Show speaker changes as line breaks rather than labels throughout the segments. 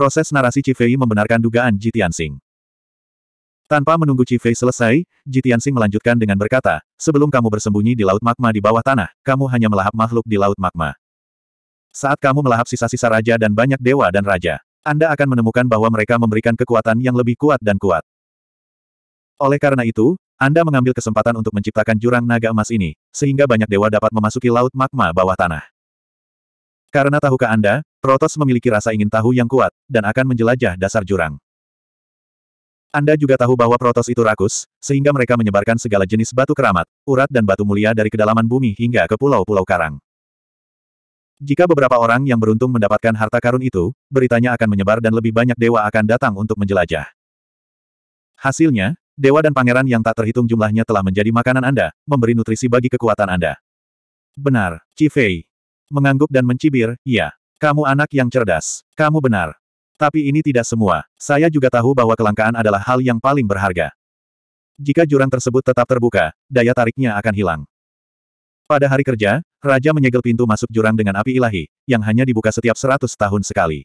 Proses narasi Cifei membenarkan dugaan Ji Tianxing. Tanpa menunggu Cifei selesai, Ji Tianxing melanjutkan dengan berkata, sebelum kamu bersembunyi di laut magma di bawah tanah, kamu hanya melahap makhluk di laut magma. Saat kamu melahap sisa-sisa raja dan banyak dewa dan raja, Anda akan menemukan bahwa mereka memberikan kekuatan yang lebih kuat dan kuat. Oleh karena itu, Anda mengambil kesempatan untuk menciptakan jurang naga emas ini, sehingga banyak dewa dapat memasuki laut magma bawah tanah. Karena tahukah Anda, Protos memiliki rasa ingin tahu yang kuat, dan akan menjelajah dasar jurang. Anda juga tahu bahwa Protos itu rakus, sehingga mereka menyebarkan segala jenis batu keramat, urat dan batu mulia dari kedalaman bumi hingga ke pulau-pulau karang. Jika beberapa orang yang beruntung mendapatkan harta karun itu, beritanya akan menyebar dan lebih banyak dewa akan datang untuk menjelajah. Hasilnya, dewa dan pangeran yang tak terhitung jumlahnya telah menjadi makanan Anda, memberi nutrisi bagi kekuatan Anda. Benar, Cifei. Mengangguk dan mencibir, iya. Kamu anak yang cerdas. Kamu benar. Tapi ini tidak semua. Saya juga tahu bahwa kelangkaan adalah hal yang paling berharga. Jika jurang tersebut tetap terbuka, daya tariknya akan hilang. Pada hari kerja, Raja menyegel pintu masuk jurang dengan api ilahi, yang hanya dibuka setiap seratus tahun sekali.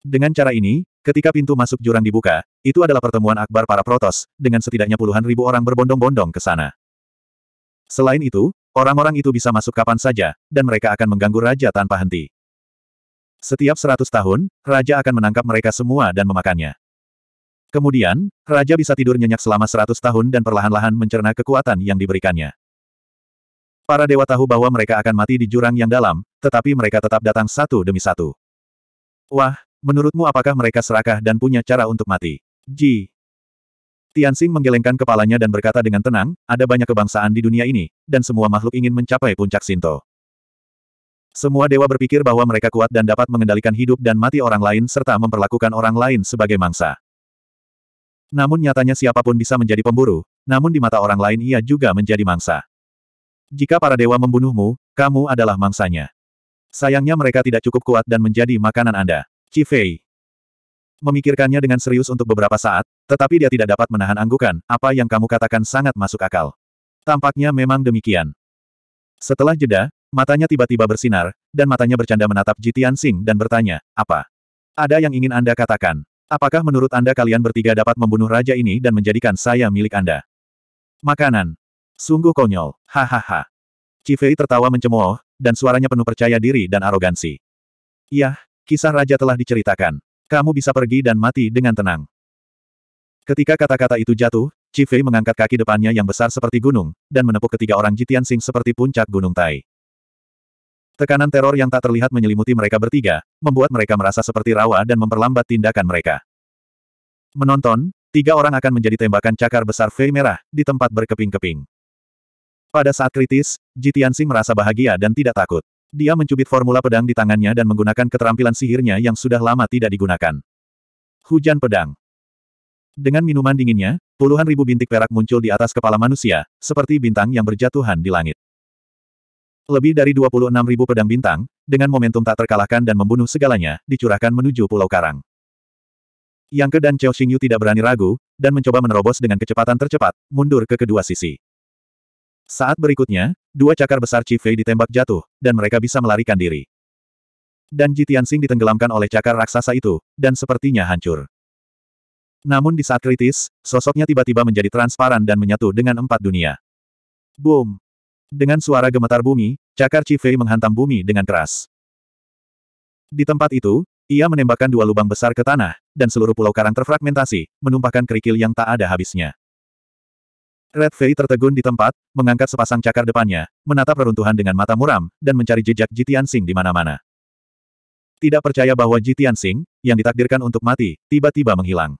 Dengan cara ini, ketika pintu masuk jurang dibuka, itu adalah pertemuan akbar para protos, dengan setidaknya puluhan ribu orang berbondong-bondong ke sana. Selain itu, orang-orang itu bisa masuk kapan saja, dan mereka akan mengganggu raja tanpa henti. Setiap seratus tahun, raja akan menangkap mereka semua dan memakannya. Kemudian, raja bisa tidur nyenyak selama seratus tahun dan perlahan-lahan mencerna kekuatan yang diberikannya. Para dewa tahu bahwa mereka akan mati di jurang yang dalam, tetapi mereka tetap datang satu demi satu. Wah, menurutmu apakah mereka serakah dan punya cara untuk mati? Ji. Tianxing menggelengkan kepalanya dan berkata dengan tenang, ada banyak kebangsaan di dunia ini, dan semua makhluk ingin mencapai puncak Sinto. Semua dewa berpikir bahwa mereka kuat dan dapat mengendalikan hidup dan mati orang lain serta memperlakukan orang lain sebagai mangsa. Namun nyatanya siapapun bisa menjadi pemburu, namun di mata orang lain ia juga menjadi mangsa. Jika para dewa membunuhmu, kamu adalah mangsanya. Sayangnya mereka tidak cukup kuat dan menjadi makanan Anda. Cifei. Memikirkannya dengan serius untuk beberapa saat, tetapi dia tidak dapat menahan anggukan, apa yang kamu katakan sangat masuk akal. Tampaknya memang demikian. Setelah jeda, Matanya tiba-tiba bersinar, dan matanya bercanda menatap Jitian Tianxing dan bertanya, apa? Ada yang ingin Anda katakan? Apakah menurut Anda kalian bertiga dapat membunuh raja ini dan menjadikan saya milik Anda? Makanan. Sungguh konyol. Hahaha. Cifei tertawa mencemooh, dan suaranya penuh percaya diri dan arogansi. Yah, kisah raja telah diceritakan. Kamu bisa pergi dan mati dengan tenang. Ketika kata-kata itu jatuh, Cifei mengangkat kaki depannya yang besar seperti gunung, dan menepuk ketiga orang Jitian Sing seperti puncak gunung Tai. Tekanan teror yang tak terlihat menyelimuti mereka bertiga, membuat mereka merasa seperti rawa dan memperlambat tindakan mereka. Menonton, tiga orang akan menjadi tembakan cakar besar V merah, di tempat berkeping-keping. Pada saat kritis, Jitiansing merasa bahagia dan tidak takut. Dia mencubit formula pedang di tangannya dan menggunakan keterampilan sihirnya yang sudah lama tidak digunakan. Hujan pedang. Dengan minuman dinginnya, puluhan ribu bintik perak muncul di atas kepala manusia, seperti bintang yang berjatuhan di langit. Lebih dari ribu pedang bintang, dengan momentum tak terkalahkan dan membunuh segalanya, dicurahkan menuju Pulau Karang. Yang Ke dan Chao Xingyu tidak berani ragu, dan mencoba menerobos dengan kecepatan tercepat, mundur ke kedua sisi. Saat berikutnya, dua cakar besar Chi Fei ditembak jatuh, dan mereka bisa melarikan diri. Dan Ji Tianxing ditenggelamkan oleh cakar raksasa itu, dan sepertinya hancur. Namun di saat kritis, sosoknya tiba-tiba menjadi transparan dan menyatu dengan empat dunia. Boom! Dengan suara gemetar bumi, cakar Cifei menghantam bumi dengan keras. Di tempat itu, ia menembakkan dua lubang besar ke tanah, dan seluruh pulau karang terfragmentasi, menumpahkan kerikil yang tak ada habisnya. Red Fei tertegun di tempat, mengangkat sepasang cakar depannya, menatap reruntuhan dengan mata muram, dan mencari jejak Jitian Sing di mana-mana. Tidak percaya bahwa Jitian Sing, yang ditakdirkan untuk mati, tiba-tiba menghilang.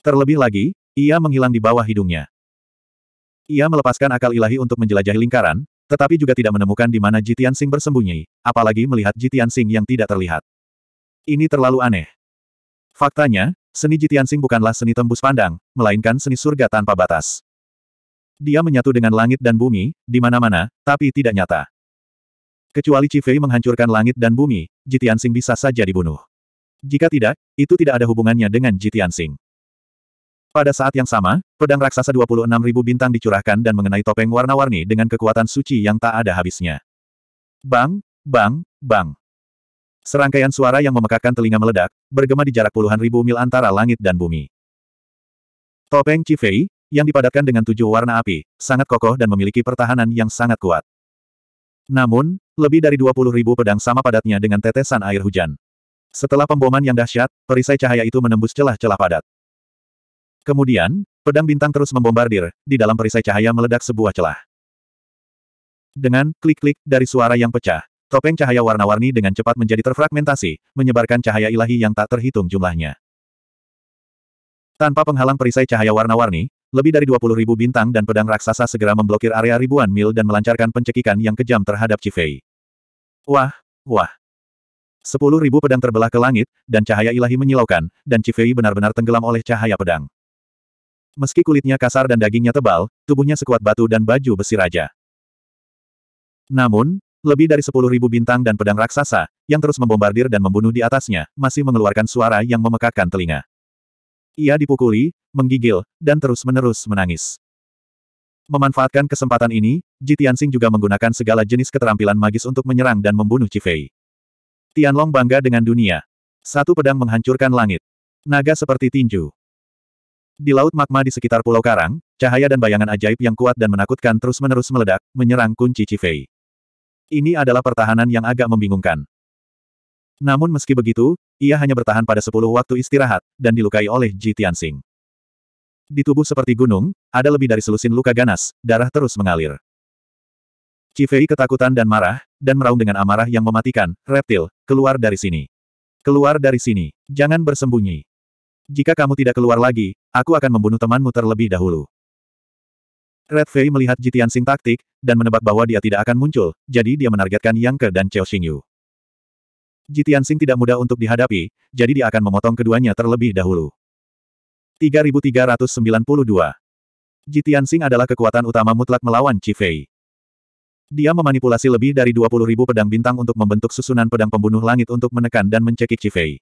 Terlebih lagi, ia menghilang di bawah hidungnya. Ia melepaskan akal ilahi untuk menjelajahi lingkaran, tetapi juga tidak menemukan di mana Jitian Sing bersembunyi, apalagi melihat Jitian Sing yang tidak terlihat. Ini terlalu aneh. Faktanya, seni Jitian Sing bukanlah seni tembus pandang, melainkan seni surga tanpa batas. Dia menyatu dengan langit dan bumi, di mana-mana, tapi tidak nyata. Kecuali Cifei menghancurkan langit dan bumi, Jitian Sing bisa saja dibunuh. Jika tidak, itu tidak ada hubungannya dengan Jitian Sing. Pada saat yang sama, pedang raksasa 26.000 bintang dicurahkan dan mengenai topeng warna-warni dengan kekuatan suci yang tak ada habisnya. Bang, bang, bang. Serangkaian suara yang memekakkan telinga meledak, bergema di jarak puluhan ribu mil antara langit dan bumi. Topeng Cifei, yang dipadatkan dengan tujuh warna api, sangat kokoh dan memiliki pertahanan yang sangat kuat. Namun, lebih dari 20 ribu pedang sama padatnya dengan tetesan air hujan. Setelah pemboman yang dahsyat, perisai cahaya itu menembus celah-celah padat. Kemudian, pedang bintang terus membombardir, di dalam perisai cahaya meledak sebuah celah. Dengan klik-klik dari suara yang pecah, topeng cahaya warna-warni dengan cepat menjadi terfragmentasi, menyebarkan cahaya ilahi yang tak terhitung jumlahnya. Tanpa penghalang perisai cahaya warna-warni, lebih dari ribu bintang dan pedang raksasa segera memblokir area ribuan mil dan melancarkan pencekikan yang kejam terhadap Cifei. Wah, wah. Sepuluh ribu pedang terbelah ke langit, dan cahaya ilahi menyilaukan, dan Cifei benar-benar tenggelam oleh cahaya pedang. Meski kulitnya kasar dan dagingnya tebal, tubuhnya sekuat batu dan baju besi raja. Namun, lebih dari sepuluh ribu bintang dan pedang raksasa, yang terus membombardir dan membunuh di atasnya, masih mengeluarkan suara yang memekakkan telinga. Ia dipukuli, menggigil, dan terus-menerus menangis. Memanfaatkan kesempatan ini, Ji juga menggunakan segala jenis keterampilan magis untuk menyerang dan membunuh Cifei. Tianlong bangga dengan dunia. Satu pedang menghancurkan langit. Naga seperti tinju. Di laut magma di sekitar Pulau Karang, cahaya dan bayangan ajaib yang kuat dan menakutkan terus-menerus meledak, menyerang kunci Cifei. Ini adalah pertahanan yang agak membingungkan. Namun meski begitu, ia hanya bertahan pada sepuluh waktu istirahat, dan dilukai oleh Ji Tianxing. Di tubuh seperti gunung, ada lebih dari selusin luka ganas, darah terus mengalir. Cifei ketakutan dan marah, dan meraung dengan amarah yang mematikan, reptil, keluar dari sini. Keluar dari sini, jangan bersembunyi. Jika kamu tidak keluar lagi, aku akan membunuh temanmu terlebih dahulu. Red Fei melihat Jitian Sing taktik, dan menebak bahwa dia tidak akan muncul, jadi dia menargetkan Yang Ke dan Cao Xingyu. Jitian Sing tidak mudah untuk dihadapi, jadi dia akan memotong keduanya terlebih dahulu. 3392 Jitian Sing adalah kekuatan utama mutlak melawan Chi Fei. Dia memanipulasi lebih dari 20.000 pedang bintang untuk membentuk susunan pedang pembunuh langit untuk menekan dan mencekik Fei.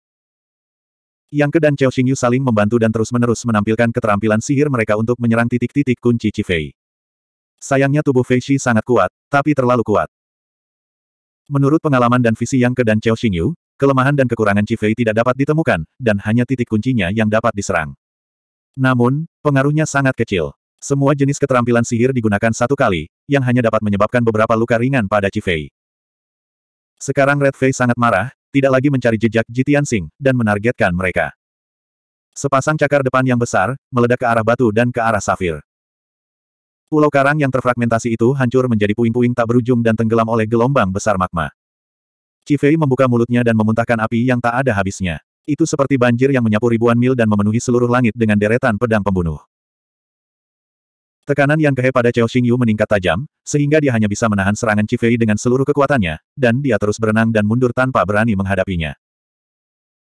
Yang Ke dan Cao Xingyu saling membantu dan terus-menerus menampilkan keterampilan sihir mereka untuk menyerang titik-titik kunci Fei. Sayangnya tubuh Fei Shi sangat kuat, tapi terlalu kuat. Menurut pengalaman dan visi Yang Ke dan Cao Xingyu, kelemahan dan kekurangan Fei tidak dapat ditemukan, dan hanya titik kuncinya yang dapat diserang. Namun, pengaruhnya sangat kecil. Semua jenis keterampilan sihir digunakan satu kali, yang hanya dapat menyebabkan beberapa luka ringan pada Fei. Sekarang Red Fei sangat marah, tidak lagi mencari jejak Jitian Sing, dan menargetkan mereka. Sepasang cakar depan yang besar, meledak ke arah batu dan ke arah safir. Pulau karang yang terfragmentasi itu hancur menjadi puing-puing tak berujung dan tenggelam oleh gelombang besar magma. Cifei membuka mulutnya dan memuntahkan api yang tak ada habisnya. Itu seperti banjir yang menyapu ribuan mil dan memenuhi seluruh langit dengan deretan pedang pembunuh. Tekanan yang kehe pada Chao Xingyu meningkat tajam, sehingga dia hanya bisa menahan serangan Cifei dengan seluruh kekuatannya, dan dia terus berenang dan mundur tanpa berani menghadapinya.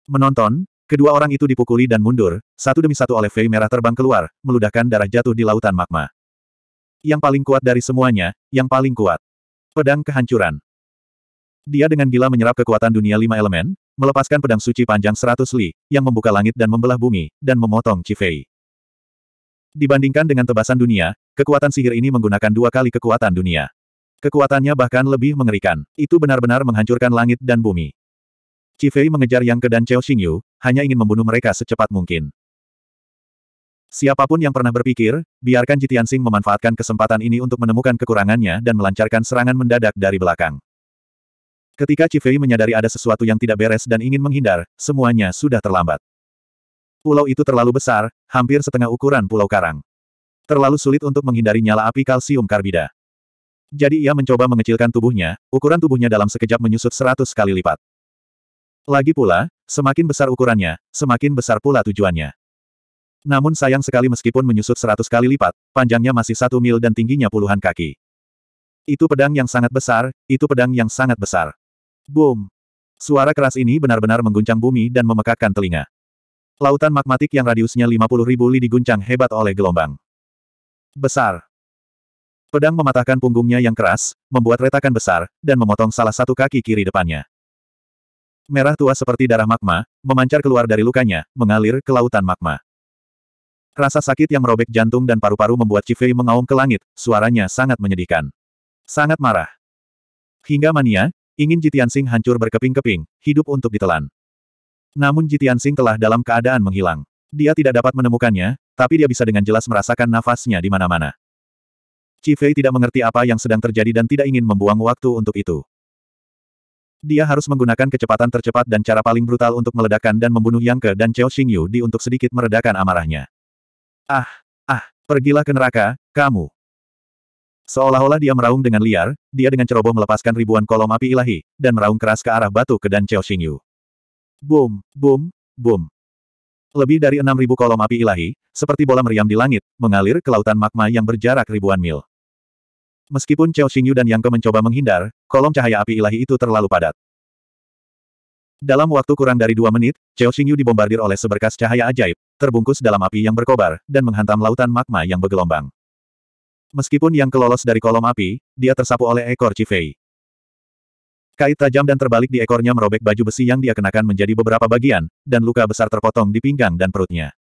Menonton, kedua orang itu dipukuli dan mundur, satu demi satu oleh Fei merah terbang keluar, meludahkan darah jatuh di lautan magma. Yang paling kuat dari semuanya, yang paling kuat. Pedang kehancuran. Dia dengan gila menyerap kekuatan dunia lima elemen, melepaskan pedang suci panjang seratus li, yang membuka langit dan membelah bumi, dan memotong Cifei. Dibandingkan dengan tebasan dunia, kekuatan sihir ini menggunakan dua kali kekuatan dunia. Kekuatannya bahkan lebih mengerikan. Itu benar-benar menghancurkan langit dan bumi. Cifei mengejar Yang Ke dan Cheo Xingyu, hanya ingin membunuh mereka secepat mungkin. Siapapun yang pernah berpikir, biarkan Jitian Sing memanfaatkan kesempatan ini untuk menemukan kekurangannya dan melancarkan serangan mendadak dari belakang. Ketika Cifei menyadari ada sesuatu yang tidak beres dan ingin menghindar, semuanya sudah terlambat. Pulau itu terlalu besar, hampir setengah ukuran Pulau Karang. Terlalu sulit untuk menghindari nyala api kalsium karbida. Jadi ia mencoba mengecilkan tubuhnya, ukuran tubuhnya dalam sekejap menyusut seratus kali lipat. Lagi pula, semakin besar ukurannya, semakin besar pula tujuannya. Namun sayang sekali meskipun menyusut seratus kali lipat, panjangnya masih satu mil dan tingginya puluhan kaki. Itu pedang yang sangat besar, itu pedang yang sangat besar. Boom! Suara keras ini benar-benar mengguncang bumi dan memekakkan telinga. Lautan magmatik yang radiusnya 50 ribu li diguncang hebat oleh gelombang. Besar. Pedang mematahkan punggungnya yang keras, membuat retakan besar, dan memotong salah satu kaki kiri depannya. Merah tua seperti darah magma, memancar keluar dari lukanya, mengalir ke lautan magma. Rasa sakit yang merobek jantung dan paru-paru membuat Cifei mengaum ke langit, suaranya sangat menyedihkan. Sangat marah. Hingga mania, ingin Jitian Jitiansing hancur berkeping-keping, hidup untuk ditelan. Namun Jitian Sing telah dalam keadaan menghilang. Dia tidak dapat menemukannya, tapi dia bisa dengan jelas merasakan nafasnya di mana-mana. Cifei tidak mengerti apa yang sedang terjadi dan tidak ingin membuang waktu untuk itu. Dia harus menggunakan kecepatan tercepat dan cara paling brutal untuk meledakkan dan membunuh Yang Ke dan Chao Xingyu di untuk sedikit meredakan amarahnya. Ah, ah, pergilah ke neraka, kamu. Seolah-olah dia meraung dengan liar, dia dengan ceroboh melepaskan ribuan kolom api ilahi, dan meraung keras ke arah batu ke dan Chao Xingyu. Boom, boom, boom. Lebih dari 6.000 kolom api ilahi, seperti bola meriam di langit, mengalir ke lautan magma yang berjarak ribuan mil. Meskipun Chao Xingyu dan Yang Ke mencoba menghindar, kolom cahaya api ilahi itu terlalu padat. Dalam waktu kurang dari dua menit, Chao Xingyu dibombardir oleh seberkas cahaya ajaib, terbungkus dalam api yang berkobar, dan menghantam lautan magma yang bergelombang. Meskipun Yang Ke lolos dari kolom api, dia tersapu oleh ekor Chifei. Kait tajam dan terbalik di ekornya merobek baju besi yang dia kenakan menjadi beberapa bagian, dan luka besar terpotong di pinggang dan perutnya.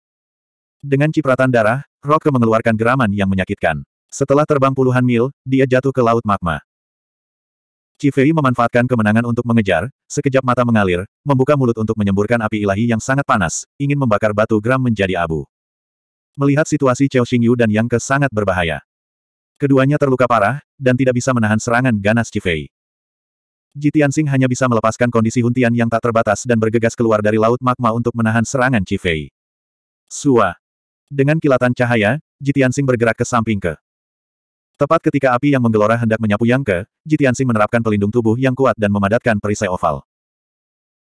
Dengan cipratan darah, Roke mengeluarkan geraman yang menyakitkan. Setelah terbang puluhan mil, dia jatuh ke laut magma. Cifei memanfaatkan kemenangan untuk mengejar, sekejap mata mengalir, membuka mulut untuk menyemburkan api ilahi yang sangat panas, ingin membakar batu gram menjadi abu. Melihat situasi Chao Xingyu dan Yang Ke sangat berbahaya. Keduanya terluka parah, dan tidak bisa menahan serangan ganas Cifei. Jitian Sing hanya bisa melepaskan kondisi huntian yang tak terbatas dan bergegas keluar dari laut magma untuk menahan serangan Cifei. Sua. Dengan kilatan cahaya, Jitian Sing bergerak ke samping ke. Tepat ketika api yang menggelora hendak menyapu yang ke, Jitian Sing menerapkan pelindung tubuh yang kuat dan memadatkan perisai oval.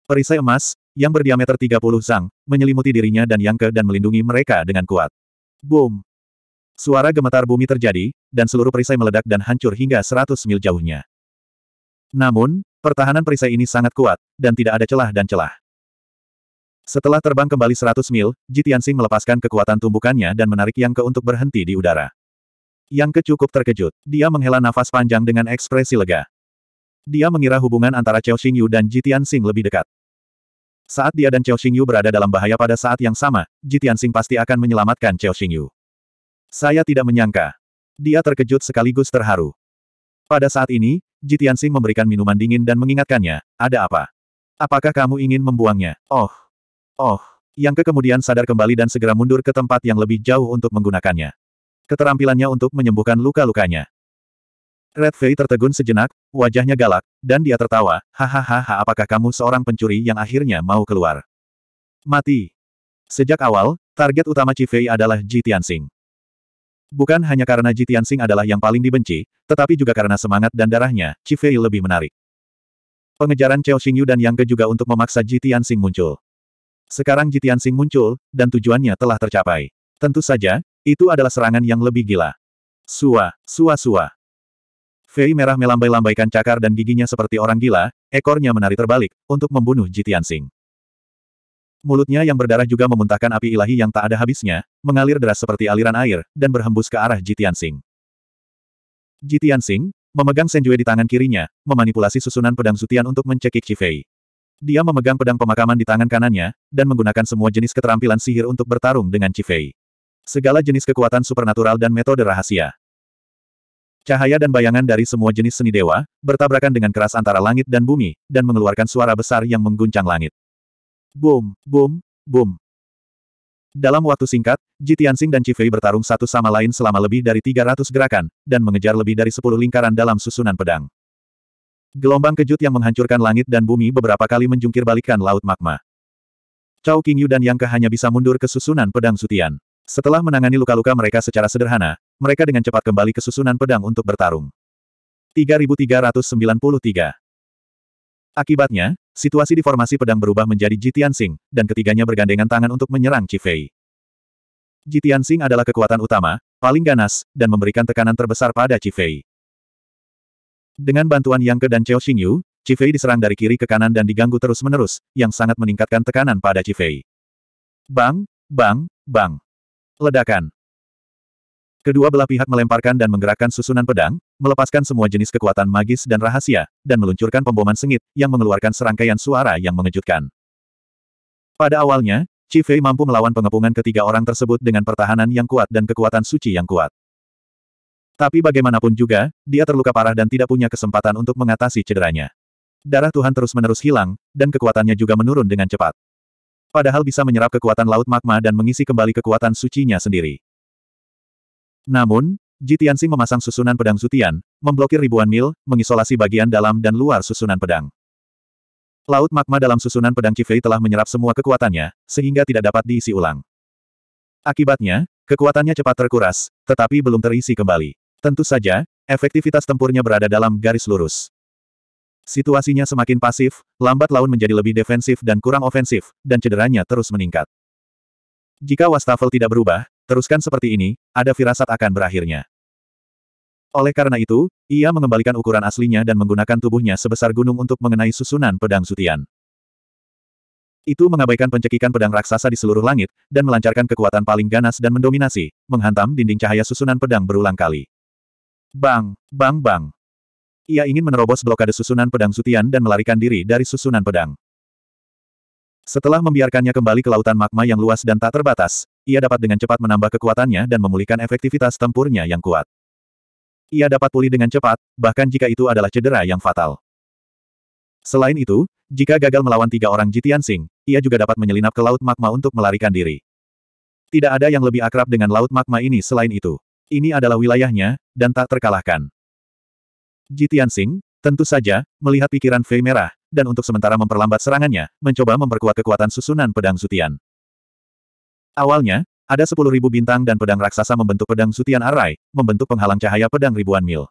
Perisai emas, yang berdiameter 30 sang, menyelimuti dirinya dan yang ke dan melindungi mereka dengan kuat. Boom! Suara gemetar bumi terjadi, dan seluruh perisai meledak dan hancur hingga 100 mil jauhnya. Namun, pertahanan perisai ini sangat kuat, dan tidak ada celah dan celah. Setelah terbang kembali 100 mil, Jitiansing melepaskan kekuatan tumbukannya dan menarik Yang Ke untuk berhenti di udara. Yang Ke cukup terkejut. Dia menghela nafas panjang dengan ekspresi lega. Dia mengira hubungan antara Chao Xingyu dan Jitiansing lebih dekat. Saat dia dan Chao Xingyu berada dalam bahaya pada saat yang sama, Jitiansing pasti akan menyelamatkan Chao Xingyu. Saya tidak menyangka. Dia terkejut sekaligus terharu. Pada saat ini, Jitiansing memberikan minuman dingin dan mengingatkannya, ada apa? Apakah kamu ingin membuangnya? Oh. Oh. Yang ke kemudian sadar kembali dan segera mundur ke tempat yang lebih jauh untuk menggunakannya. Keterampilannya untuk menyembuhkan luka-lukanya. Red Fei tertegun sejenak, wajahnya galak, dan dia tertawa, hahaha apakah kamu seorang pencuri yang akhirnya mau keluar? Mati. Sejak awal, target utama Fei adalah Ji Tianxing. Bukan hanya karena Ji Tianxing adalah yang paling dibenci, tetapi juga karena semangat dan darahnya, Qi Fei lebih menarik. Pengejaran Cao Xingyu dan Yang Ge juga untuk memaksa Ji Tianxing muncul. Sekarang Ji Tianxing muncul, dan tujuannya telah tercapai. Tentu saja, itu adalah serangan yang lebih gila. Sua, sua sua. Fei merah melambai-lambaikan cakar dan giginya seperti orang gila, ekornya menari terbalik, untuk membunuh Ji Tianxing. Mulutnya yang berdarah juga memuntahkan api ilahi yang tak ada habisnya, mengalir deras seperti aliran air, dan berhembus ke arah Jitian Sing. Jitian Sing, memegang Senjue di tangan kirinya, memanipulasi susunan pedang Zutian untuk mencekik Chifei. Dia memegang pedang pemakaman di tangan kanannya, dan menggunakan semua jenis keterampilan sihir untuk bertarung dengan Chifei. Segala jenis kekuatan supernatural dan metode rahasia. Cahaya dan bayangan dari semua jenis seni dewa, bertabrakan dengan keras antara langit dan bumi, dan mengeluarkan suara besar yang mengguncang langit. Boom, boom, boom. Dalam waktu singkat, Ji Tianxing dan Fei bertarung satu sama lain selama lebih dari 300 gerakan, dan mengejar lebih dari 10 lingkaran dalam susunan pedang. Gelombang kejut yang menghancurkan langit dan bumi beberapa kali menjungkir balikan laut magma. Cao Qingyu dan Yang Ke hanya bisa mundur ke susunan pedang sutian. Setelah menangani luka-luka mereka secara sederhana, mereka dengan cepat kembali ke susunan pedang untuk bertarung. 3393 Akibatnya, Situasi di formasi pedang berubah menjadi Jitian Sing, dan ketiganya bergandengan tangan untuk menyerang Cifei. Jitian Sing adalah kekuatan utama, paling ganas, dan memberikan tekanan terbesar pada Cifei. Dengan bantuan Yang Ke dan Cao Xingyu, Cifei diserang dari kiri ke kanan dan diganggu terus-menerus, yang sangat meningkatkan tekanan pada Cifei. Bang, bang, bang. Ledakan. Kedua belah pihak melemparkan dan menggerakkan susunan pedang, melepaskan semua jenis kekuatan magis dan rahasia, dan meluncurkan pemboman sengit, yang mengeluarkan serangkaian suara yang mengejutkan. Pada awalnya, Fei mampu melawan pengepungan ketiga orang tersebut dengan pertahanan yang kuat dan kekuatan suci yang kuat. Tapi bagaimanapun juga, dia terluka parah dan tidak punya kesempatan untuk mengatasi cederanya. Darah Tuhan terus-menerus hilang, dan kekuatannya juga menurun dengan cepat. Padahal bisa menyerap kekuatan laut magma dan mengisi kembali kekuatan sucinya sendiri. Namun, Ji Tianxing memasang susunan pedang Zutian, memblokir ribuan mil, mengisolasi bagian dalam dan luar susunan pedang. Laut magma dalam susunan pedang Qifei telah menyerap semua kekuatannya, sehingga tidak dapat diisi ulang. Akibatnya, kekuatannya cepat terkuras, tetapi belum terisi kembali. Tentu saja, efektivitas tempurnya berada dalam garis lurus. Situasinya semakin pasif, lambat laun menjadi lebih defensif dan kurang ofensif, dan cederanya terus meningkat. Jika wastafel tidak berubah, Teruskan seperti ini, ada firasat akan berakhirnya. Oleh karena itu, ia mengembalikan ukuran aslinya dan menggunakan tubuhnya sebesar gunung untuk mengenai susunan pedang Sutian. Itu mengabaikan pencekikan pedang raksasa di seluruh langit, dan melancarkan kekuatan paling ganas dan mendominasi, menghantam dinding cahaya susunan pedang berulang kali. Bang, bang, bang. Ia ingin menerobos blokade susunan pedang Sutian dan melarikan diri dari susunan pedang. Setelah membiarkannya kembali ke lautan magma yang luas dan tak terbatas, ia dapat dengan cepat menambah kekuatannya dan memulihkan efektivitas tempurnya yang kuat. Ia dapat pulih dengan cepat, bahkan jika itu adalah cedera yang fatal. Selain itu, jika gagal melawan tiga orang Jitian Sing, ia juga dapat menyelinap ke laut magma untuk melarikan diri. Tidak ada yang lebih akrab dengan laut magma ini selain itu. Ini adalah wilayahnya, dan tak terkalahkan. Jitian Sing, Tentu saja, melihat pikiran Fei merah, dan untuk sementara memperlambat serangannya, mencoba memperkuat kekuatan susunan pedang Sutian. Awalnya, ada ribu bintang dan pedang raksasa membentuk pedang Sutian Arai, membentuk penghalang cahaya pedang ribuan mil.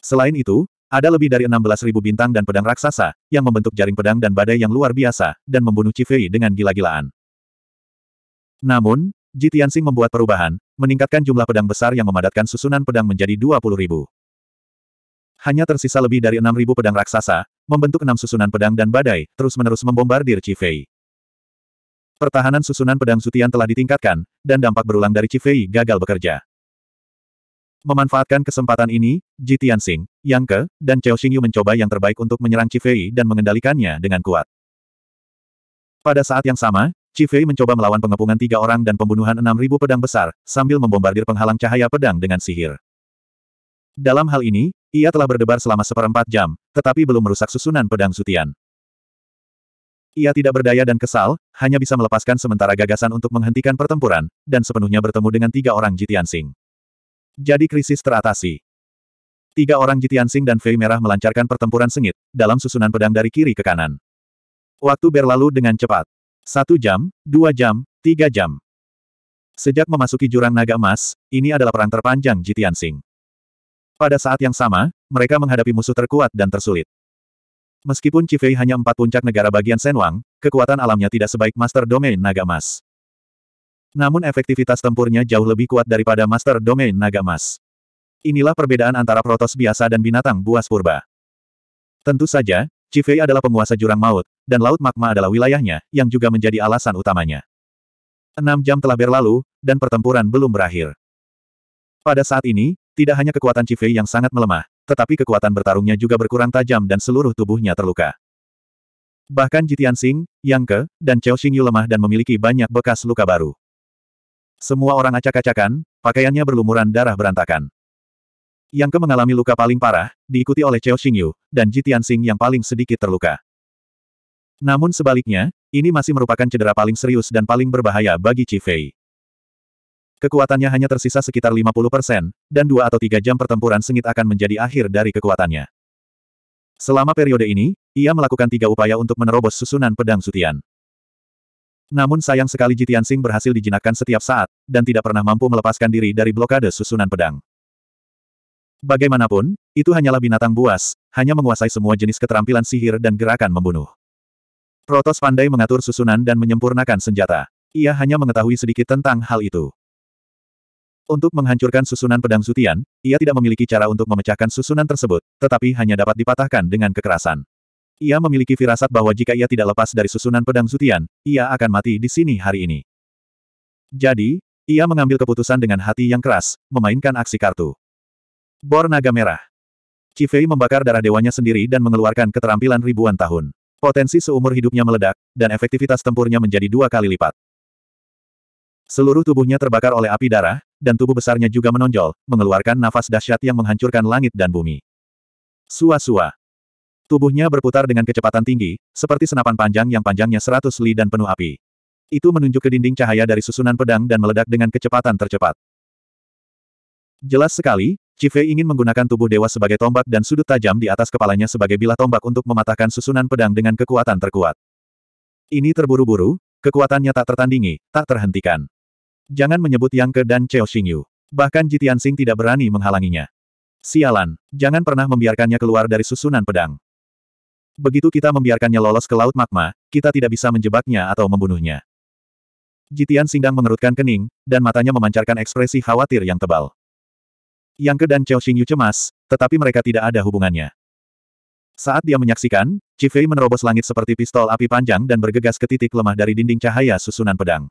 Selain itu, ada lebih dari ribu bintang dan pedang raksasa, yang membentuk jaring pedang dan badai yang luar biasa, dan membunuh Cifei dengan gila-gilaan. Namun, Ji Tianxing membuat perubahan, meningkatkan jumlah pedang besar yang memadatkan susunan pedang menjadi ribu. Hanya tersisa lebih dari 6.000 pedang raksasa, membentuk enam susunan pedang dan badai, terus-menerus membombardir Cifei. Pertahanan susunan pedang Sutian telah ditingkatkan, dan dampak berulang dari Cifei gagal bekerja. Memanfaatkan kesempatan ini, Ji Tianxing, Yang Ke, dan Chao Xingyu mencoba yang terbaik untuk menyerang Cifei dan mengendalikannya dengan kuat. Pada saat yang sama, Cifei mencoba melawan pengepungan tiga orang dan pembunuhan enam ribu pedang besar, sambil membombardir penghalang cahaya pedang dengan sihir. Dalam hal ini, ia telah berdebar selama seperempat jam, tetapi belum merusak susunan pedang sutian. Ia tidak berdaya dan kesal, hanya bisa melepaskan sementara gagasan untuk menghentikan pertempuran, dan sepenuhnya bertemu dengan tiga orang Jitian Sing. Jadi krisis teratasi. Tiga orang Jitian Sing dan Fei Merah melancarkan pertempuran sengit, dalam susunan pedang dari kiri ke kanan. Waktu berlalu dengan cepat. Satu jam, dua jam, tiga jam. Sejak memasuki jurang naga emas, ini adalah perang terpanjang Jitian Sing. Pada saat yang sama, mereka menghadapi musuh terkuat dan tersulit. Meskipun Cifei hanya empat puncak negara bagian Senwang, kekuatan alamnya tidak sebaik Master Domain Naga Mas. Namun efektivitas tempurnya jauh lebih kuat daripada Master Domain Naga Mas. Inilah perbedaan antara protos biasa dan binatang buas purba. Tentu saja, Cifei adalah penguasa jurang maut, dan Laut Magma adalah wilayahnya, yang juga menjadi alasan utamanya. Enam jam telah berlalu, dan pertempuran belum berakhir. Pada saat ini, tidak hanya kekuatan Cifei yang sangat melemah, tetapi kekuatan bertarungnya juga berkurang tajam dan seluruh tubuhnya terluka. Bahkan Jitian Sing, Yang Ke, dan Cao Xingyu lemah dan memiliki banyak bekas luka baru. Semua orang acak-acakan, pakaiannya berlumuran darah berantakan. Yang Ke mengalami luka paling parah, diikuti oleh Cao Xingyu, dan Jitian Sing yang paling sedikit terluka. Namun sebaliknya, ini masih merupakan cedera paling serius dan paling berbahaya bagi Cifei. Kekuatannya hanya tersisa sekitar 50%, persen, dan dua atau tiga jam pertempuran sengit akan menjadi akhir dari kekuatannya. Selama periode ini, ia melakukan tiga upaya untuk menerobos susunan pedang sutian. Namun sayang sekali Jitian Sing berhasil dijinakkan setiap saat, dan tidak pernah mampu melepaskan diri dari blokade susunan pedang. Bagaimanapun, itu hanyalah binatang buas, hanya menguasai semua jenis keterampilan sihir dan gerakan membunuh. Protos pandai mengatur susunan dan menyempurnakan senjata. Ia hanya mengetahui sedikit tentang hal itu. Untuk menghancurkan susunan pedang Zutian, ia tidak memiliki cara untuk memecahkan susunan tersebut, tetapi hanya dapat dipatahkan dengan kekerasan. Ia memiliki firasat bahwa jika ia tidak lepas dari susunan pedang Zutian, ia akan mati di sini hari ini. Jadi, ia mengambil keputusan dengan hati yang keras, memainkan aksi kartu. Bor Naga Merah. Cifei membakar darah dewanya sendiri dan mengeluarkan keterampilan ribuan tahun. Potensi seumur hidupnya meledak, dan efektivitas tempurnya menjadi dua kali lipat. Seluruh tubuhnya terbakar oleh api darah, dan tubuh besarnya juga menonjol, mengeluarkan nafas dahsyat yang menghancurkan langit dan bumi. Sua-sua. Tubuhnya berputar dengan kecepatan tinggi, seperti senapan panjang yang panjangnya seratus li dan penuh api. Itu menunjuk ke dinding cahaya dari susunan pedang dan meledak dengan kecepatan tercepat. Jelas sekali, Cive ingin menggunakan tubuh dewa sebagai tombak dan sudut tajam di atas kepalanya sebagai bilah tombak untuk mematahkan susunan pedang dengan kekuatan terkuat. Ini terburu-buru, kekuatannya tak tertandingi, tak terhentikan. Jangan menyebut Yang Ke dan Cheo Xingyu. Bahkan Jitian Sing tidak berani menghalanginya. Sialan, jangan pernah membiarkannya keluar dari susunan pedang. Begitu kita membiarkannya lolos ke laut magma, kita tidak bisa menjebaknya atau membunuhnya. Jitian Singdang mengerutkan kening, dan matanya memancarkan ekspresi khawatir yang tebal. Yang Ke dan Chao Xingyu cemas, tetapi mereka tidak ada hubungannya. Saat dia menyaksikan, Chifei menerobos langit seperti pistol api panjang dan bergegas ke titik lemah dari dinding cahaya susunan pedang.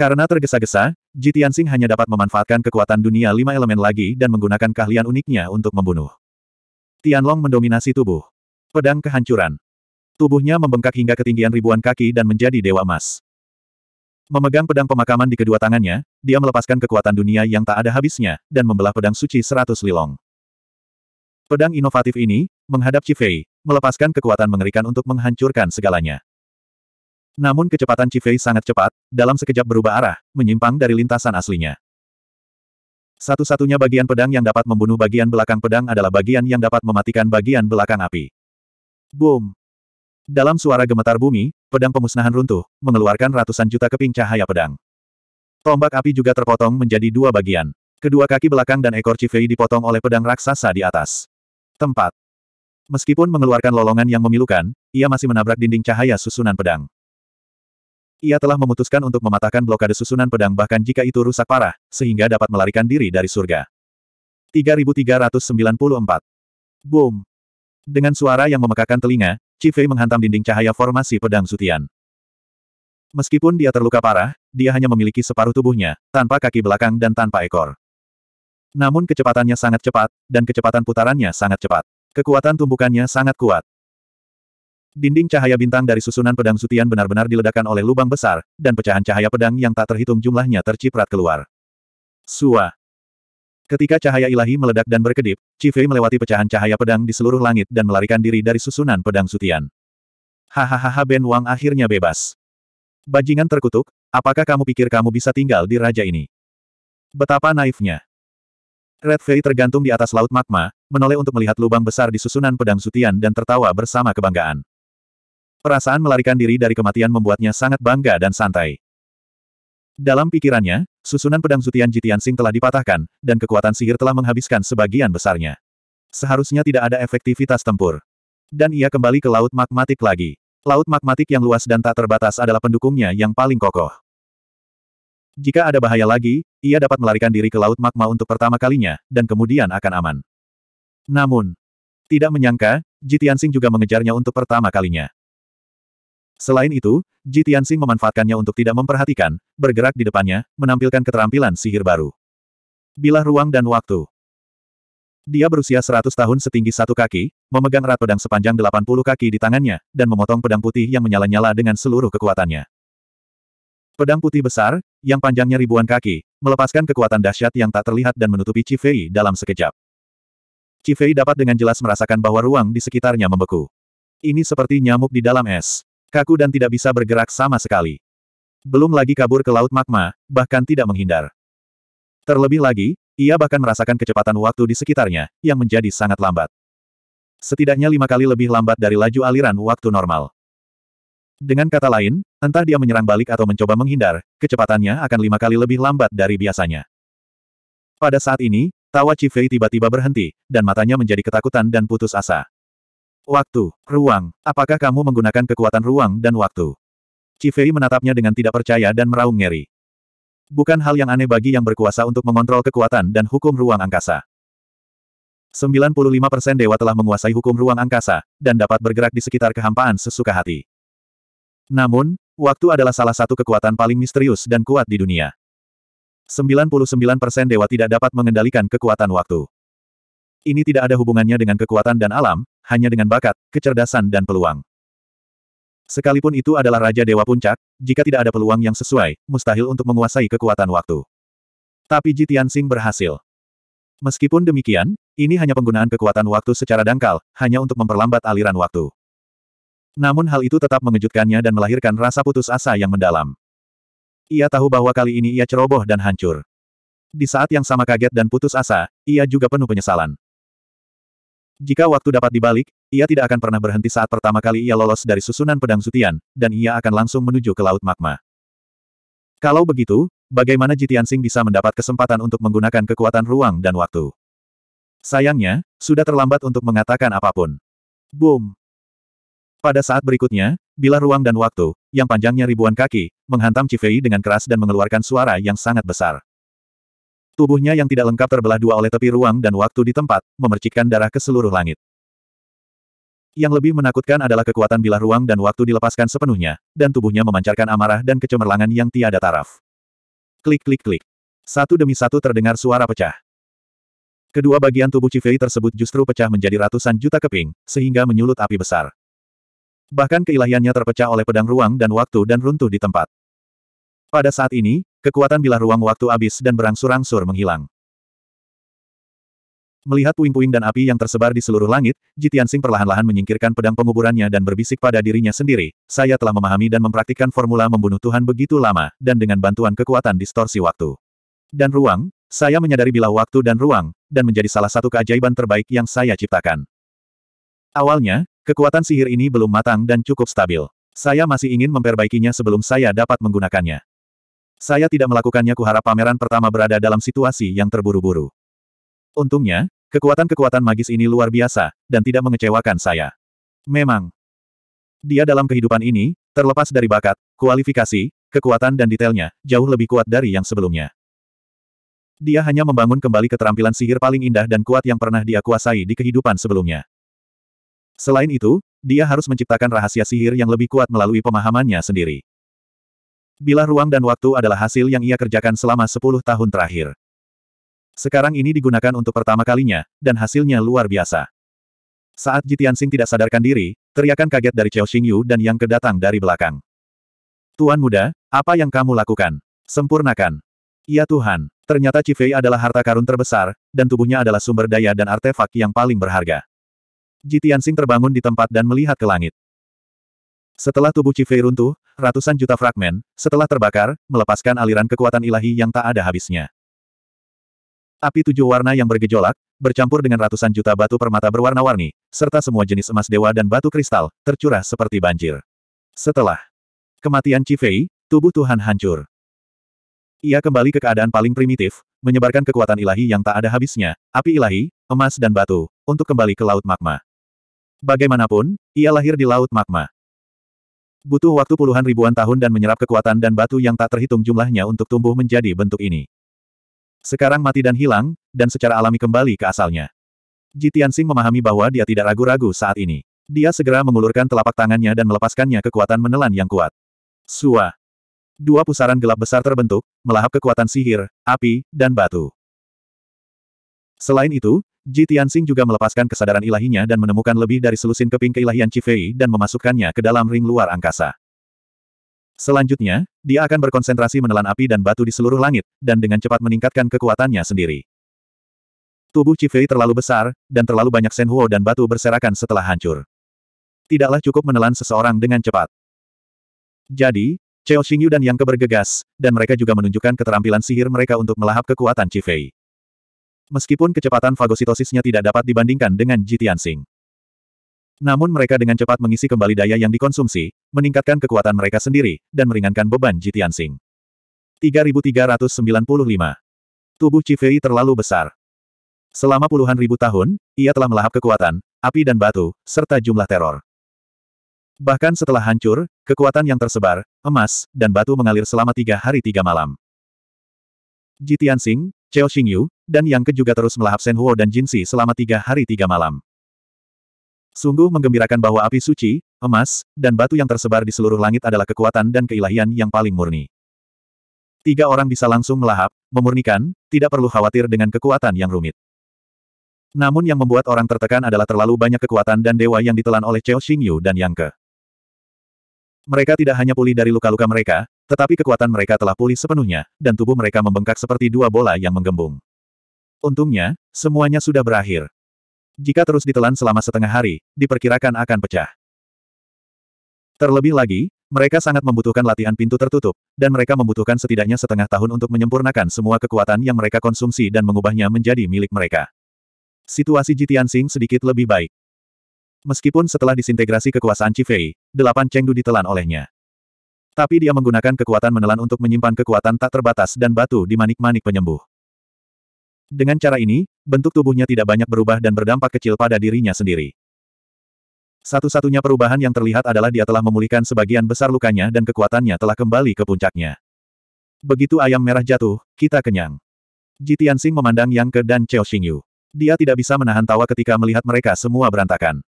Karena tergesa-gesa, Ji Tianxing hanya dapat memanfaatkan kekuatan dunia lima elemen lagi dan menggunakan keahlian uniknya untuk membunuh. Tianlong mendominasi tubuh. Pedang kehancuran. Tubuhnya membengkak hingga ketinggian ribuan kaki dan menjadi dewa emas. Memegang pedang pemakaman di kedua tangannya, dia melepaskan kekuatan dunia yang tak ada habisnya, dan membelah pedang suci seratus lilong. Pedang inovatif ini, menghadap Cifei, melepaskan kekuatan mengerikan untuk menghancurkan segalanya. Namun kecepatan Cifei sangat cepat, dalam sekejap berubah arah, menyimpang dari lintasan aslinya. Satu-satunya bagian pedang yang dapat membunuh bagian belakang pedang adalah bagian yang dapat mematikan bagian belakang api. Boom! Dalam suara gemetar bumi, pedang pemusnahan runtuh, mengeluarkan ratusan juta keping cahaya pedang. Tombak api juga terpotong menjadi dua bagian. Kedua kaki belakang dan ekor Cifei dipotong oleh pedang raksasa di atas. Tempat. Meskipun mengeluarkan lolongan yang memilukan, ia masih menabrak dinding cahaya susunan pedang. Ia telah memutuskan untuk mematahkan blokade susunan pedang bahkan jika itu rusak parah, sehingga dapat melarikan diri dari surga. 3394. Boom. Dengan suara yang memekakan telinga, Cifei menghantam dinding cahaya formasi pedang sutian. Meskipun dia terluka parah, dia hanya memiliki separuh tubuhnya, tanpa kaki belakang dan tanpa ekor. Namun kecepatannya sangat cepat, dan kecepatan putarannya sangat cepat. Kekuatan tumbukannya sangat kuat. Dinding cahaya bintang dari susunan pedang sutian benar-benar diledakkan oleh lubang besar, dan pecahan cahaya pedang yang tak terhitung jumlahnya terciprat keluar. Sua. Ketika cahaya ilahi meledak dan berkedip, Cifei melewati pecahan cahaya pedang di seluruh langit dan melarikan diri dari susunan pedang sutian. Hahaha Ben Wang akhirnya bebas. Bajingan terkutuk, apakah kamu pikir kamu bisa tinggal di raja ini? Betapa naifnya. Red Fei tergantung di atas laut magma, menoleh untuk melihat lubang besar di susunan pedang sutian dan tertawa bersama kebanggaan. Perasaan melarikan diri dari kematian membuatnya sangat bangga dan santai. Dalam pikirannya, susunan pedang Zutian Jitian Sing telah dipatahkan, dan kekuatan sihir telah menghabiskan sebagian besarnya. Seharusnya tidak ada efektivitas tempur. Dan ia kembali ke Laut Magmatik lagi. Laut Magmatik yang luas dan tak terbatas adalah pendukungnya yang paling kokoh. Jika ada bahaya lagi, ia dapat melarikan diri ke Laut Magma untuk pertama kalinya, dan kemudian akan aman. Namun, tidak menyangka, Jitian Sing juga mengejarnya untuk pertama kalinya. Selain itu, Ji Tianxing memanfaatkannya untuk tidak memperhatikan, bergerak di depannya, menampilkan keterampilan sihir baru. Bilah ruang dan waktu. Dia berusia 100 tahun setinggi satu kaki, memegang erat pedang sepanjang 80 kaki di tangannya, dan memotong pedang putih yang menyala-nyala dengan seluruh kekuatannya. Pedang putih besar, yang panjangnya ribuan kaki, melepaskan kekuatan dahsyat yang tak terlihat dan menutupi Cifei dalam sekejap. Cifei dapat dengan jelas merasakan bahwa ruang di sekitarnya membeku. Ini seperti nyamuk di dalam es kaku dan tidak bisa bergerak sama sekali. Belum lagi kabur ke laut magma, bahkan tidak menghindar. Terlebih lagi, ia bahkan merasakan kecepatan waktu di sekitarnya, yang menjadi sangat lambat. Setidaknya lima kali lebih lambat dari laju aliran waktu normal. Dengan kata lain, entah dia menyerang balik atau mencoba menghindar, kecepatannya akan lima kali lebih lambat dari biasanya. Pada saat ini, tawa Cifei tiba-tiba berhenti, dan matanya menjadi ketakutan dan putus asa. Waktu, ruang, apakah kamu menggunakan kekuatan ruang dan waktu? Cifei menatapnya dengan tidak percaya dan meraung ngeri. Bukan hal yang aneh bagi yang berkuasa untuk mengontrol kekuatan dan hukum ruang angkasa. 95% dewa telah menguasai hukum ruang angkasa, dan dapat bergerak di sekitar kehampaan sesuka hati. Namun, waktu adalah salah satu kekuatan paling misterius dan kuat di dunia. 99% dewa tidak dapat mengendalikan kekuatan waktu. Ini tidak ada hubungannya dengan kekuatan dan alam, hanya dengan bakat, kecerdasan dan peluang. Sekalipun itu adalah Raja Dewa Puncak, jika tidak ada peluang yang sesuai, mustahil untuk menguasai kekuatan waktu. Tapi Ji Tianxing berhasil. Meskipun demikian, ini hanya penggunaan kekuatan waktu secara dangkal, hanya untuk memperlambat aliran waktu. Namun hal itu tetap mengejutkannya dan melahirkan rasa putus asa yang mendalam. Ia tahu bahwa kali ini ia ceroboh dan hancur. Di saat yang sama kaget dan putus asa, ia juga penuh penyesalan. Jika waktu dapat dibalik, ia tidak akan pernah berhenti saat pertama kali ia lolos dari susunan pedang Zutian, dan ia akan langsung menuju ke Laut Magma. Kalau begitu, bagaimana Jitian Sing bisa mendapat kesempatan untuk menggunakan kekuatan ruang dan waktu? Sayangnya, sudah terlambat untuk mengatakan apapun. Boom! Pada saat berikutnya, bila ruang dan waktu, yang panjangnya ribuan kaki, menghantam Cifei dengan keras dan mengeluarkan suara yang sangat besar. Tubuhnya yang tidak lengkap terbelah dua oleh tepi ruang dan waktu di tempat, memercikkan darah ke seluruh langit. Yang lebih menakutkan adalah kekuatan bilah ruang dan waktu dilepaskan sepenuhnya, dan tubuhnya memancarkan amarah dan kecemerlangan yang tiada taraf. Klik klik klik. Satu demi satu terdengar suara pecah. Kedua bagian tubuh Cifei tersebut justru pecah menjadi ratusan juta keping, sehingga menyulut api besar. Bahkan keilahiannya terpecah oleh pedang ruang dan waktu dan runtuh di tempat. Pada saat ini, kekuatan bilah ruang waktu abis dan berangsur-angsur menghilang. Melihat puing-puing dan api yang tersebar di seluruh langit, Jitiansing perlahan-lahan menyingkirkan pedang penguburannya dan berbisik pada dirinya sendiri, saya telah memahami dan mempraktikkan formula membunuh Tuhan begitu lama, dan dengan bantuan kekuatan distorsi waktu. Dan ruang, saya menyadari bila waktu dan ruang, dan menjadi salah satu keajaiban terbaik yang saya ciptakan. Awalnya, kekuatan sihir ini belum matang dan cukup stabil. Saya masih ingin memperbaikinya sebelum saya dapat menggunakannya. Saya tidak melakukannya kuharap pameran pertama berada dalam situasi yang terburu-buru. Untungnya, kekuatan-kekuatan magis ini luar biasa, dan tidak mengecewakan saya. Memang. Dia dalam kehidupan ini, terlepas dari bakat, kualifikasi, kekuatan dan detailnya, jauh lebih kuat dari yang sebelumnya. Dia hanya membangun kembali keterampilan sihir paling indah dan kuat yang pernah dia kuasai di kehidupan sebelumnya. Selain itu, dia harus menciptakan rahasia sihir yang lebih kuat melalui pemahamannya sendiri. Bila ruang dan waktu adalah hasil yang ia kerjakan selama 10 tahun terakhir. Sekarang ini digunakan untuk pertama kalinya, dan hasilnya luar biasa. Saat Jitiansing tidak sadarkan diri, teriakan kaget dari Xiao Xingyu dan yang kedatang dari belakang. Tuan muda, apa yang kamu lakukan? Sempurnakan. Ya Tuhan, ternyata Cifei adalah harta karun terbesar, dan tubuhnya adalah sumber daya dan artefak yang paling berharga. Jitiansing terbangun di tempat dan melihat ke langit. Setelah tubuh Cifei runtuh, ratusan juta fragmen, setelah terbakar, melepaskan aliran kekuatan ilahi yang tak ada habisnya. Api tujuh warna yang bergejolak, bercampur dengan ratusan juta batu permata berwarna-warni, serta semua jenis emas dewa dan batu kristal, tercurah seperti banjir. Setelah kematian Cifei, tubuh Tuhan hancur. Ia kembali ke keadaan paling primitif, menyebarkan kekuatan ilahi yang tak ada habisnya, api ilahi, emas dan batu, untuk kembali ke laut magma. Bagaimanapun, ia lahir di laut magma. Butuh waktu puluhan ribuan tahun dan menyerap kekuatan dan batu yang tak terhitung jumlahnya untuk tumbuh menjadi bentuk ini. Sekarang mati dan hilang, dan secara alami kembali ke asalnya. Jitian Sing memahami bahwa dia tidak ragu-ragu saat ini. Dia segera mengulurkan telapak tangannya dan melepaskannya kekuatan menelan yang kuat. Sua. Dua pusaran gelap besar terbentuk, melahap kekuatan sihir, api, dan batu. Selain itu, Ji Tianxing juga melepaskan kesadaran ilahinya dan menemukan lebih dari selusin keping keilahian Fei dan memasukkannya ke dalam ring luar angkasa. Selanjutnya, dia akan berkonsentrasi menelan api dan batu di seluruh langit, dan dengan cepat meningkatkan kekuatannya sendiri. Tubuh Fei terlalu besar, dan terlalu banyak Huo dan batu berserakan setelah hancur. Tidaklah cukup menelan seseorang dengan cepat. Jadi, Cheo Xingyu dan Yang kebergegas, dan mereka juga menunjukkan keterampilan sihir mereka untuk melahap kekuatan Fei meskipun kecepatan fagositosisnya tidak dapat dibandingkan dengan Jitiansing. Namun mereka dengan cepat mengisi kembali daya yang dikonsumsi, meningkatkan kekuatan mereka sendiri, dan meringankan beban Jitiansing. 3395 Tubuh Cifei terlalu besar. Selama puluhan ribu tahun, ia telah melahap kekuatan, api dan batu, serta jumlah teror. Bahkan setelah hancur, kekuatan yang tersebar, emas, dan batu mengalir selama tiga hari tiga malam. Jitiansing, Cheo Xingyu, dan Yang Ke juga terus melahap Shen Huo dan Jin Si selama tiga hari tiga malam. Sungguh menggembirakan bahwa api suci, emas, dan batu yang tersebar di seluruh langit adalah kekuatan dan keilahian yang paling murni. Tiga orang bisa langsung melahap, memurnikan, tidak perlu khawatir dengan kekuatan yang rumit. Namun yang membuat orang tertekan adalah terlalu banyak kekuatan dan dewa yang ditelan oleh Cheo Xingyu dan Yang Ke. Mereka tidak hanya pulih dari luka-luka mereka, tetapi kekuatan mereka telah pulih sepenuhnya, dan tubuh mereka membengkak seperti dua bola yang menggembung. Untungnya, semuanya sudah berakhir. Jika terus ditelan selama setengah hari, diperkirakan akan pecah. Terlebih lagi, mereka sangat membutuhkan latihan pintu tertutup, dan mereka membutuhkan setidaknya setengah tahun untuk menyempurnakan semua kekuatan yang mereka konsumsi dan mengubahnya menjadi milik mereka. Situasi Jitian Sing sedikit lebih baik. Meskipun setelah disintegrasi kekuasaan Chifei, delapan Chengdu ditelan olehnya. Tapi dia menggunakan kekuatan menelan untuk menyimpan kekuatan tak terbatas dan batu di manik-manik penyembuh. Dengan cara ini, bentuk tubuhnya tidak banyak berubah dan berdampak kecil pada dirinya sendiri. Satu-satunya perubahan yang terlihat adalah dia telah memulihkan sebagian besar lukanya dan kekuatannya telah kembali ke puncaknya. Begitu ayam merah jatuh, kita kenyang. Jitian Sing memandang Yang Ke dan Cheo Xingyu. Dia tidak bisa menahan tawa ketika melihat mereka semua berantakan.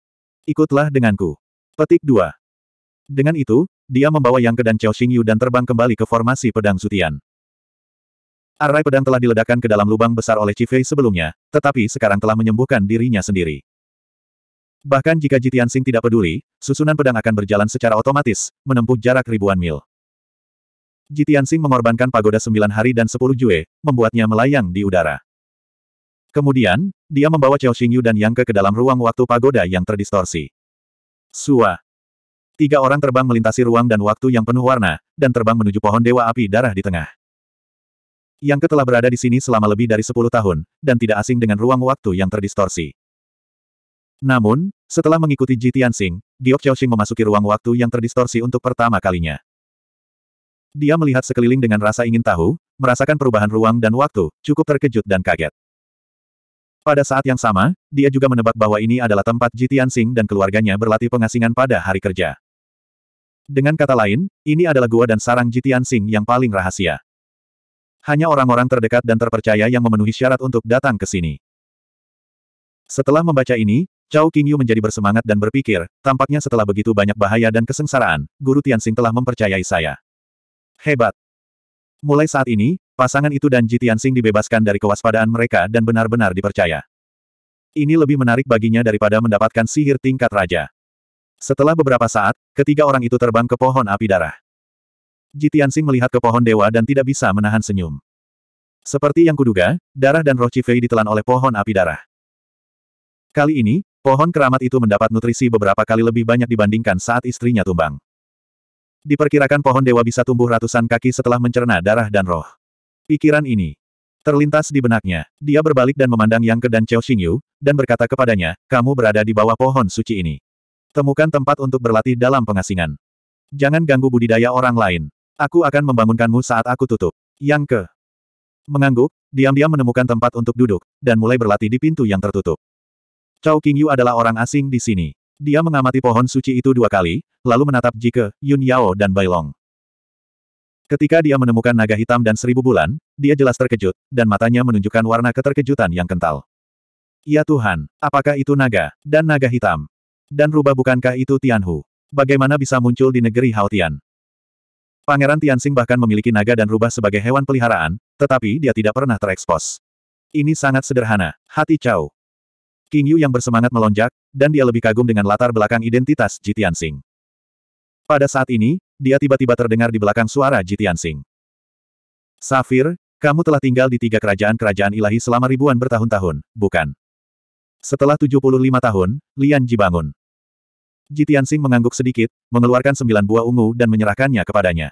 Ikutlah denganku. Petik 2. Dengan itu, dia membawa Yang Ke dan Chao Xingyu dan terbang kembali ke formasi pedang Zutian. Arai pedang telah diledakkan ke dalam lubang besar oleh Chifei sebelumnya, tetapi sekarang telah menyembuhkan dirinya sendiri. Bahkan jika Jitian Sing tidak peduli, susunan pedang akan berjalan secara otomatis, menempuh jarak ribuan mil. Jitian Sing mengorbankan pagoda sembilan hari dan sepuluh jue, membuatnya melayang di udara. Kemudian, dia membawa Chao Xingyu dan Yang Ke ke dalam ruang waktu pagoda yang terdistorsi. Suah. Tiga orang terbang melintasi ruang dan waktu yang penuh warna, dan terbang menuju pohon dewa api darah di tengah. Yang ketelah berada di sini selama lebih dari sepuluh tahun, dan tidak asing dengan ruang waktu yang terdistorsi. Namun, setelah mengikuti Ji Tianxing, Giok Chaoxing memasuki ruang waktu yang terdistorsi untuk pertama kalinya. Dia melihat sekeliling dengan rasa ingin tahu, merasakan perubahan ruang dan waktu, cukup terkejut dan kaget. Pada saat yang sama, dia juga menebak bahwa ini adalah tempat Ji Tianxing dan keluarganya berlatih pengasingan pada hari kerja. Dengan kata lain, ini adalah gua dan sarang Jitian Sing yang paling rahasia. Hanya orang-orang terdekat dan terpercaya yang memenuhi syarat untuk datang ke sini. Setelah membaca ini, Chao Qingyu menjadi bersemangat dan berpikir, tampaknya setelah begitu banyak bahaya dan kesengsaraan, Guru Tianxing telah mempercayai saya. Hebat! Mulai saat ini, pasangan itu dan Ji Tianxing dibebaskan dari kewaspadaan mereka dan benar-benar dipercaya. Ini lebih menarik baginya daripada mendapatkan sihir tingkat raja. Setelah beberapa saat, ketiga orang itu terbang ke pohon api darah. Jitiansing melihat ke pohon dewa dan tidak bisa menahan senyum. Seperti yang kuduga, darah dan roh Cifei ditelan oleh pohon api darah. Kali ini, pohon keramat itu mendapat nutrisi beberapa kali lebih banyak dibandingkan saat istrinya tumbang. Diperkirakan pohon dewa bisa tumbuh ratusan kaki setelah mencerna darah dan roh. Pikiran ini terlintas di benaknya. Dia berbalik dan memandang Yang Ke dan Chao Xingyu, dan berkata kepadanya, kamu berada di bawah pohon suci ini. Temukan tempat untuk berlatih dalam pengasingan. Jangan ganggu budidaya orang lain. Aku akan membangunkanmu saat aku tutup. Yang ke. Mengangguk, diam-diam menemukan tempat untuk duduk, dan mulai berlatih di pintu yang tertutup. Cao Qingyu adalah orang asing di sini. Dia mengamati pohon suci itu dua kali, lalu menatap Jike, Yun Yao dan Bailong. Ketika dia menemukan naga hitam dan seribu bulan, dia jelas terkejut, dan matanya menunjukkan warna keterkejutan yang kental. Ya Tuhan, apakah itu naga, dan naga hitam? Dan rubah bukankah itu Tianhu? Bagaimana bisa muncul di negeri Haotian? Pangeran Tianxing bahkan memiliki naga dan rubah sebagai hewan peliharaan, tetapi dia tidak pernah terekspos. Ini sangat sederhana, hati Cao. King Yu yang bersemangat melonjak, dan dia lebih kagum dengan latar belakang identitas Ji Tianxing. Pada saat ini, dia tiba-tiba terdengar di belakang suara Ji Tianxing. Safir, kamu telah tinggal di tiga kerajaan-kerajaan ilahi selama ribuan bertahun-tahun, bukan? Setelah 75 tahun, Lian Ji bangun. Sing mengangguk sedikit, mengeluarkan sembilan buah ungu dan menyerahkannya kepadanya.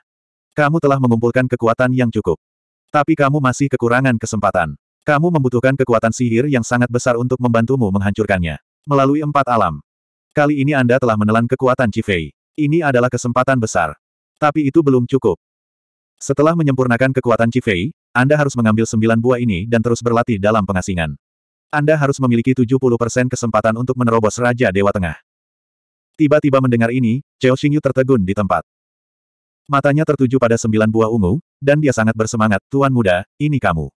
Kamu telah mengumpulkan kekuatan yang cukup. Tapi kamu masih kekurangan kesempatan. Kamu membutuhkan kekuatan sihir yang sangat besar untuk membantumu menghancurkannya. Melalui empat alam. Kali ini Anda telah menelan kekuatan Cifei. Ini adalah kesempatan besar. Tapi itu belum cukup. Setelah menyempurnakan kekuatan Cifei, Anda harus mengambil sembilan buah ini dan terus berlatih dalam pengasingan. Anda harus memiliki 70% kesempatan untuk menerobos Raja Dewa Tengah. Tiba-tiba mendengar ini, Cheo Xingyu tertegun di tempat. Matanya tertuju pada sembilan buah ungu, dan dia sangat bersemangat, Tuan Muda, ini kamu.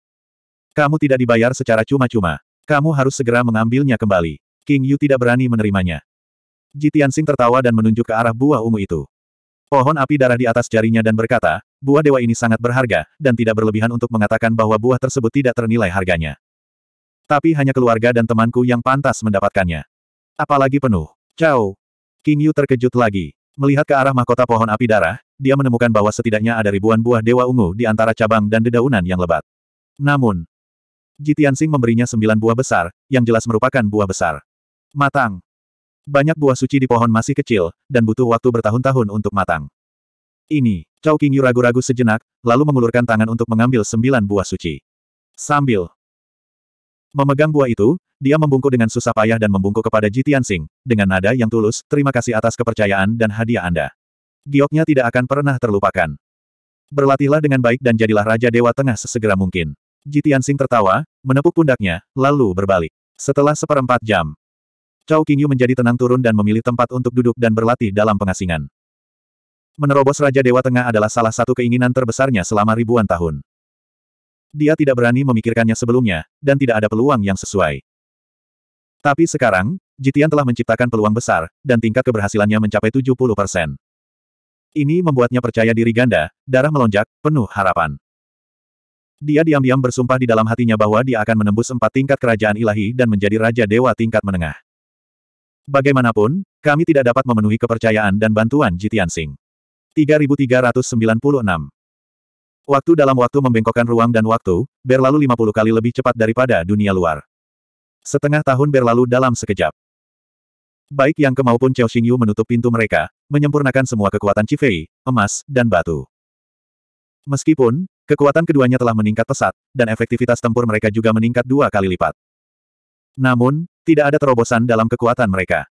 Kamu tidak dibayar secara cuma-cuma. Kamu harus segera mengambilnya kembali. King Yu tidak berani menerimanya. Ji Tianxing tertawa dan menunjuk ke arah buah ungu itu. Pohon api darah di atas jarinya dan berkata, buah dewa ini sangat berharga, dan tidak berlebihan untuk mengatakan bahwa buah tersebut tidak ternilai harganya. Tapi hanya keluarga dan temanku yang pantas mendapatkannya. Apalagi penuh. Cao, King Yu terkejut lagi. Melihat ke arah mahkota pohon api darah, dia menemukan bahwa setidaknya ada ribuan buah dewa ungu di antara cabang dan dedaunan yang lebat. Namun, Jitian Jitiansing memberinya sembilan buah besar, yang jelas merupakan buah besar. Matang. Banyak buah suci di pohon masih kecil, dan butuh waktu bertahun-tahun untuk matang. Ini, Cao Qingyu ragu-ragu sejenak, lalu mengulurkan tangan untuk mengambil sembilan buah suci. Sambil Memegang buah itu, dia membungkuk dengan susah payah dan membungkuk kepada Ji Tianxing, dengan nada yang tulus, terima kasih atas kepercayaan dan hadiah Anda. Gioknya tidak akan pernah terlupakan. Berlatihlah dengan baik dan jadilah Raja Dewa Tengah sesegera mungkin. Ji Tianxing tertawa, menepuk pundaknya, lalu berbalik. Setelah seperempat jam, Cao Qingyu menjadi tenang turun dan memilih tempat untuk duduk dan berlatih dalam pengasingan. Menerobos Raja Dewa Tengah adalah salah satu keinginan terbesarnya selama ribuan tahun dia tidak berani memikirkannya sebelumnya, dan tidak ada peluang yang sesuai. Tapi sekarang, Jitian telah menciptakan peluang besar, dan tingkat keberhasilannya mencapai 70 persen. Ini membuatnya percaya diri ganda, darah melonjak, penuh harapan. Dia diam-diam bersumpah di dalam hatinya bahwa dia akan menembus empat tingkat kerajaan ilahi dan menjadi raja dewa tingkat menengah. Bagaimanapun, kami tidak dapat memenuhi kepercayaan dan bantuan Jitian Singh. 3396 Waktu dalam waktu membengkokkan ruang dan waktu, berlalu 50 kali lebih cepat daripada dunia luar. Setengah tahun berlalu dalam sekejap. Baik yang kemaupun Chao Xingyu menutup pintu mereka, menyempurnakan semua kekuatan Cifei, emas, dan batu. Meskipun, kekuatan keduanya telah meningkat pesat, dan efektivitas tempur mereka juga meningkat dua kali lipat. Namun, tidak ada terobosan dalam kekuatan mereka.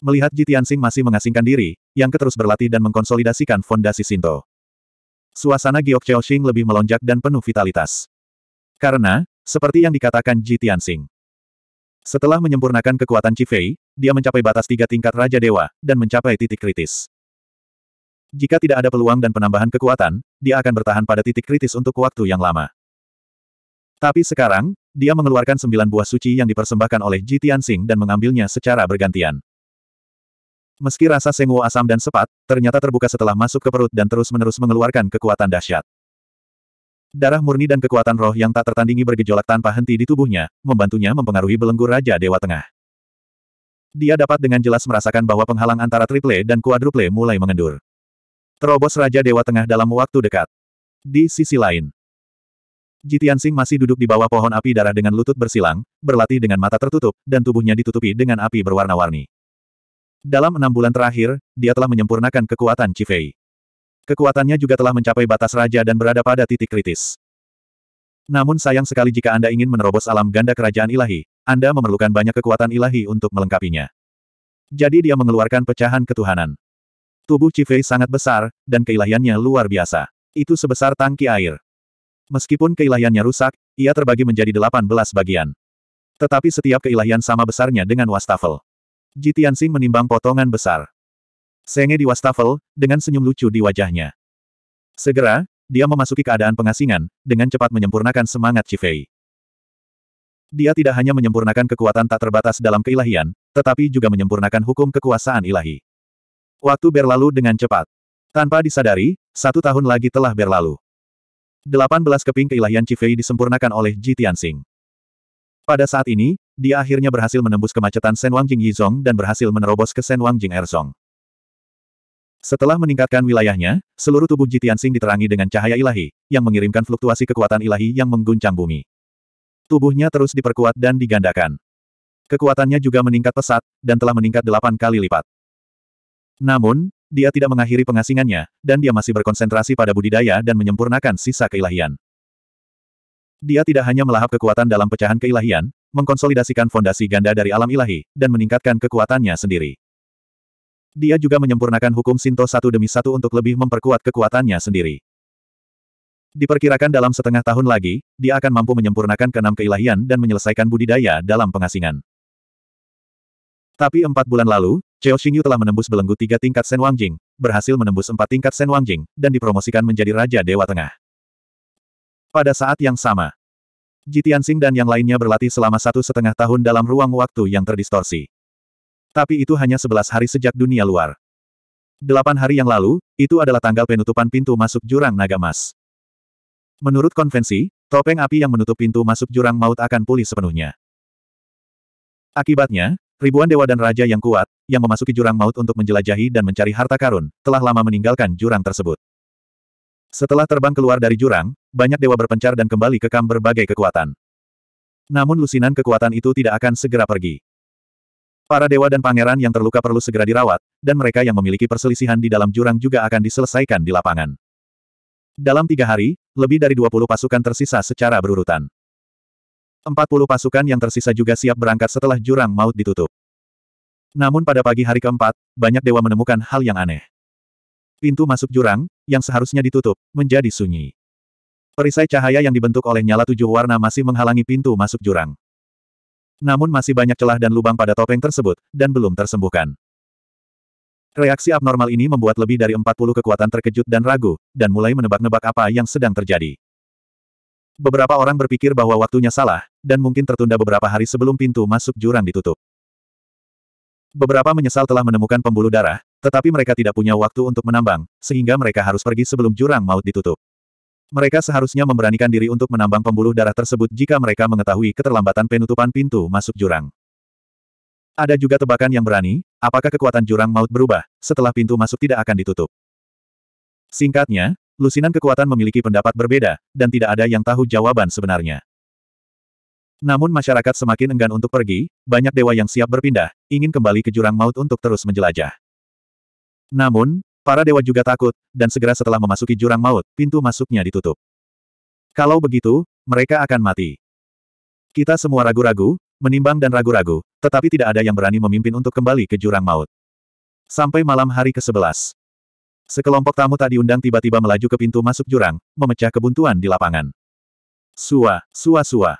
Melihat Jitiansing masih mengasingkan diri, yang terus berlatih dan mengkonsolidasikan fondasi Sinto suasana Giok Xing lebih melonjak dan penuh vitalitas. Karena, seperti yang dikatakan Ji Tianxing. Setelah menyempurnakan kekuatan Fei, dia mencapai batas tiga tingkat Raja Dewa, dan mencapai titik kritis. Jika tidak ada peluang dan penambahan kekuatan, dia akan bertahan pada titik kritis untuk waktu yang lama. Tapi sekarang, dia mengeluarkan sembilan buah suci yang dipersembahkan oleh Ji Tianxing dan mengambilnya secara bergantian. Meski rasa senguo asam dan sepat, ternyata terbuka setelah masuk ke perut dan terus-menerus mengeluarkan kekuatan dahsyat. Darah murni dan kekuatan roh yang tak tertandingi bergejolak tanpa henti di tubuhnya, membantunya mempengaruhi belenggu Raja Dewa Tengah. Dia dapat dengan jelas merasakan bahwa penghalang antara triple dan quadruple mulai mengendur. Terobos Raja Dewa Tengah dalam waktu dekat. Di sisi lain, Jitian Singh masih duduk di bawah pohon api darah dengan lutut bersilang, berlatih dengan mata tertutup, dan tubuhnya ditutupi dengan api berwarna-warni. Dalam enam bulan terakhir, dia telah menyempurnakan kekuatan Cifei. Kekuatannya juga telah mencapai batas raja dan berada pada titik kritis. Namun sayang sekali jika Anda ingin menerobos alam ganda kerajaan ilahi, Anda memerlukan banyak kekuatan ilahi untuk melengkapinya. Jadi dia mengeluarkan pecahan ketuhanan. Tubuh Cifei sangat besar, dan keilahiannya luar biasa. Itu sebesar tangki air. Meskipun keilahiannya rusak, ia terbagi menjadi 18 bagian. Tetapi setiap keilahian sama besarnya dengan wastafel. Ji Tianxing menimbang potongan besar. Senge di wastafel, dengan senyum lucu di wajahnya. Segera, dia memasuki keadaan pengasingan, dengan cepat menyempurnakan semangat Cifei. Dia tidak hanya menyempurnakan kekuatan tak terbatas dalam keilahian, tetapi juga menyempurnakan hukum kekuasaan ilahi. Waktu berlalu dengan cepat. Tanpa disadari, satu tahun lagi telah berlalu. 18 keping keilahian Cifei disempurnakan oleh Ji Tianxing. Pada saat ini, dia akhirnya berhasil menembus kemacetan Sen Wangjing Yizong dan berhasil menerobos ke Sen Wangjing Erzong. Setelah meningkatkan wilayahnya, seluruh tubuh Sing diterangi dengan cahaya ilahi, yang mengirimkan fluktuasi kekuatan ilahi yang mengguncang bumi. Tubuhnya terus diperkuat dan digandakan. Kekuatannya juga meningkat pesat, dan telah meningkat delapan kali lipat. Namun, dia tidak mengakhiri pengasingannya, dan dia masih berkonsentrasi pada budidaya dan menyempurnakan sisa keilahian. Dia tidak hanya melahap kekuatan dalam pecahan keilahian, mengkonsolidasikan fondasi ganda dari alam ilahi, dan meningkatkan kekuatannya sendiri. Dia juga menyempurnakan hukum Sinto satu demi satu untuk lebih memperkuat kekuatannya sendiri. Diperkirakan dalam setengah tahun lagi, dia akan mampu menyempurnakan keenam keilahian dan menyelesaikan budidaya dalam pengasingan. Tapi empat bulan lalu, Cheo Xingyu telah menembus belenggu tiga tingkat Sen Wangjing, berhasil menembus empat tingkat Sen Wangjing, dan dipromosikan menjadi Raja Dewa Tengah. Pada saat yang sama, Jitian Singh dan yang lainnya berlatih selama satu setengah tahun dalam ruang waktu yang terdistorsi. Tapi itu hanya sebelas hari sejak dunia luar. Delapan hari yang lalu, itu adalah tanggal penutupan pintu masuk jurang naga Emas. Menurut konvensi, topeng api yang menutup pintu masuk jurang maut akan pulih sepenuhnya. Akibatnya, Ribuan dewa dan raja yang kuat, yang memasuki jurang maut untuk menjelajahi dan mencari harta karun, telah lama meninggalkan jurang tersebut. Setelah terbang keluar dari jurang, banyak dewa berpencar dan kembali ke kekam berbagai kekuatan. Namun lusinan kekuatan itu tidak akan segera pergi. Para dewa dan pangeran yang terluka perlu segera dirawat, dan mereka yang memiliki perselisihan di dalam jurang juga akan diselesaikan di lapangan. Dalam tiga hari, lebih dari 20 pasukan tersisa secara berurutan. 40 pasukan yang tersisa juga siap berangkat setelah jurang maut ditutup. Namun pada pagi hari keempat, banyak dewa menemukan hal yang aneh. Pintu masuk jurang, yang seharusnya ditutup, menjadi sunyi. Perisai cahaya yang dibentuk oleh nyala tujuh warna masih menghalangi pintu masuk jurang. Namun masih banyak celah dan lubang pada topeng tersebut, dan belum tersembuhkan. Reaksi abnormal ini membuat lebih dari 40 kekuatan terkejut dan ragu, dan mulai menebak-nebak apa yang sedang terjadi. Beberapa orang berpikir bahwa waktunya salah, dan mungkin tertunda beberapa hari sebelum pintu masuk jurang ditutup. Beberapa menyesal telah menemukan pembuluh darah, tetapi mereka tidak punya waktu untuk menambang, sehingga mereka harus pergi sebelum jurang maut ditutup. Mereka seharusnya memberanikan diri untuk menambang pembuluh darah tersebut jika mereka mengetahui keterlambatan penutupan pintu masuk jurang. Ada juga tebakan yang berani, apakah kekuatan jurang maut berubah, setelah pintu masuk tidak akan ditutup. Singkatnya, lusinan kekuatan memiliki pendapat berbeda, dan tidak ada yang tahu jawaban sebenarnya. Namun masyarakat semakin enggan untuk pergi, banyak dewa yang siap berpindah, ingin kembali ke jurang maut untuk terus menjelajah. Namun, Para dewa juga takut, dan segera setelah memasuki jurang maut, pintu masuknya ditutup. Kalau begitu, mereka akan mati. Kita semua ragu-ragu, menimbang dan ragu-ragu, tetapi tidak ada yang berani memimpin untuk kembali ke jurang maut. Sampai malam hari ke-11. Sekelompok tamu tak diundang tiba-tiba melaju ke pintu masuk jurang, memecah kebuntuan di lapangan. Sua, sua, sua.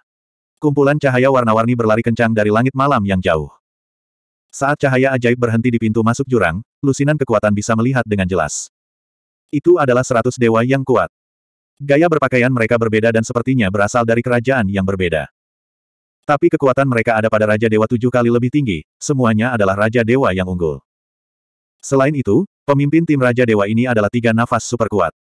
Kumpulan cahaya warna-warni berlari kencang dari langit malam yang jauh. Saat cahaya ajaib berhenti di pintu masuk jurang, lusinan kekuatan bisa melihat dengan jelas. Itu adalah seratus dewa yang kuat. Gaya berpakaian mereka berbeda dan sepertinya berasal dari kerajaan yang berbeda. Tapi kekuatan mereka ada pada Raja Dewa tujuh kali lebih tinggi, semuanya adalah Raja Dewa yang unggul. Selain itu, pemimpin tim Raja Dewa ini adalah tiga nafas super kuat.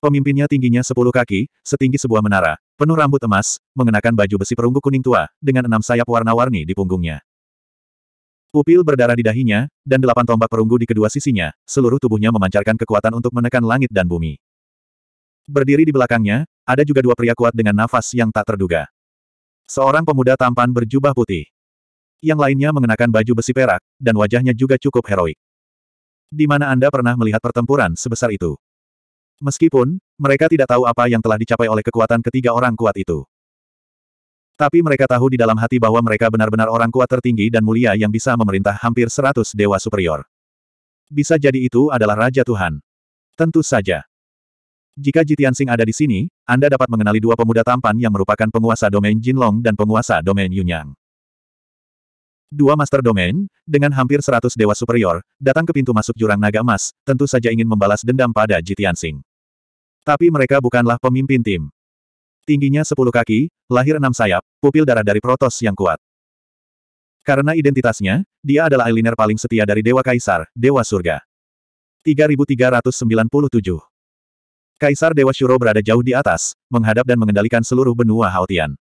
Pemimpinnya tingginya sepuluh kaki, setinggi sebuah menara, penuh rambut emas, mengenakan baju besi perunggu kuning tua, dengan enam sayap warna-warni di punggungnya. Pupil berdarah di dahinya, dan delapan tombak perunggu di kedua sisinya, seluruh tubuhnya memancarkan kekuatan untuk menekan langit dan bumi. Berdiri di belakangnya, ada juga dua pria kuat dengan nafas yang tak terduga. Seorang pemuda tampan berjubah putih. Yang lainnya mengenakan baju besi perak, dan wajahnya juga cukup heroik. Di mana Anda pernah melihat pertempuran sebesar itu? Meskipun, mereka tidak tahu apa yang telah dicapai oleh kekuatan ketiga orang kuat itu. Tapi mereka tahu di dalam hati bahwa mereka benar-benar orang kuat tertinggi dan mulia yang bisa memerintah hampir seratus dewa superior. Bisa jadi itu adalah Raja Tuhan. Tentu saja. Jika Jitian Sing ada di sini, Anda dapat mengenali dua pemuda tampan yang merupakan penguasa domain Jinlong dan penguasa domain Yunyang. Dua master domain, dengan hampir seratus dewa superior, datang ke pintu masuk jurang naga emas, tentu saja ingin membalas dendam pada Jitian Sing. Tapi mereka bukanlah pemimpin tim. Tingginya 10 kaki, lahir enam sayap, pupil darah dari Protos yang kuat. Karena identitasnya, dia adalah Eliner paling setia dari Dewa Kaisar, Dewa Surga. 3397 Kaisar Dewa Shuro berada jauh di atas, menghadap dan mengendalikan seluruh benua Haotian.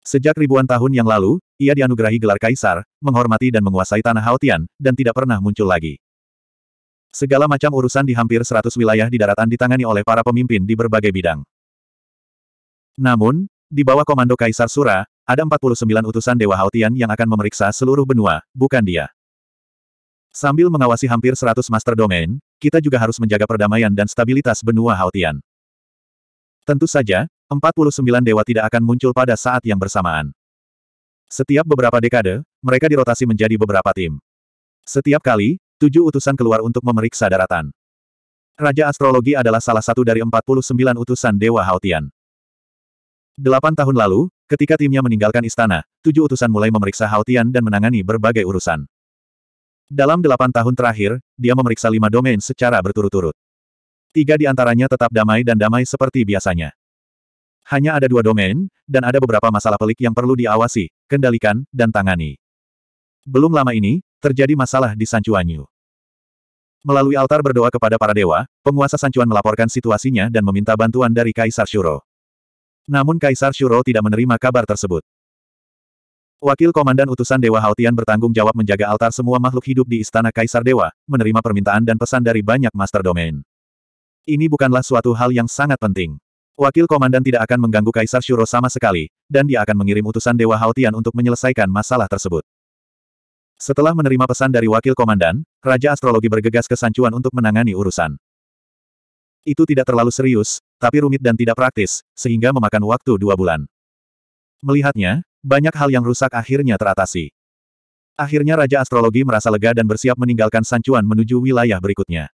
Sejak ribuan tahun yang lalu, ia dianugerahi gelar kaisar, menghormati dan menguasai tanah Haotian, dan tidak pernah muncul lagi. Segala macam urusan di hampir seratus wilayah di daratan ditangani oleh para pemimpin di berbagai bidang. Namun, di bawah komando Kaisar Sura, ada 49 utusan Dewa Haotian yang akan memeriksa seluruh benua, bukan dia. Sambil mengawasi hampir 100 master domain, kita juga harus menjaga perdamaian dan stabilitas benua Haotian. Tentu saja, 49 dewa tidak akan muncul pada saat yang bersamaan. Setiap beberapa dekade, mereka dirotasi menjadi beberapa tim. Setiap kali, tujuh utusan keluar untuk memeriksa daratan. Raja Astrologi adalah salah satu dari 49 utusan Dewa Haotian. Delapan tahun lalu, ketika timnya meninggalkan istana, tujuh utusan mulai memeriksa Haotian dan menangani berbagai urusan. Dalam delapan tahun terakhir, dia memeriksa lima domain secara berturut-turut. Tiga di antaranya tetap damai dan damai seperti biasanya. Hanya ada dua domain, dan ada beberapa masalah pelik yang perlu diawasi, kendalikan, dan tangani. Belum lama ini, terjadi masalah di Sancuanyu. Melalui altar berdoa kepada para dewa, penguasa Sancuan melaporkan situasinya dan meminta bantuan dari Kaisar Shuro. Namun Kaisar Shuro tidak menerima kabar tersebut. Wakil Komandan Utusan Dewa Haotian bertanggung jawab menjaga altar semua makhluk hidup di Istana Kaisar Dewa, menerima permintaan dan pesan dari banyak Master Domain. Ini bukanlah suatu hal yang sangat penting. Wakil Komandan tidak akan mengganggu Kaisar Shuro sama sekali, dan dia akan mengirim utusan Dewa Haotian untuk menyelesaikan masalah tersebut. Setelah menerima pesan dari Wakil Komandan, Raja Astrologi bergegas ke Sancuan untuk menangani urusan. Itu tidak terlalu serius, tapi rumit dan tidak praktis, sehingga memakan waktu dua bulan. Melihatnya, banyak hal yang rusak akhirnya teratasi. Akhirnya Raja Astrologi merasa lega dan bersiap meninggalkan Sancuan menuju wilayah berikutnya.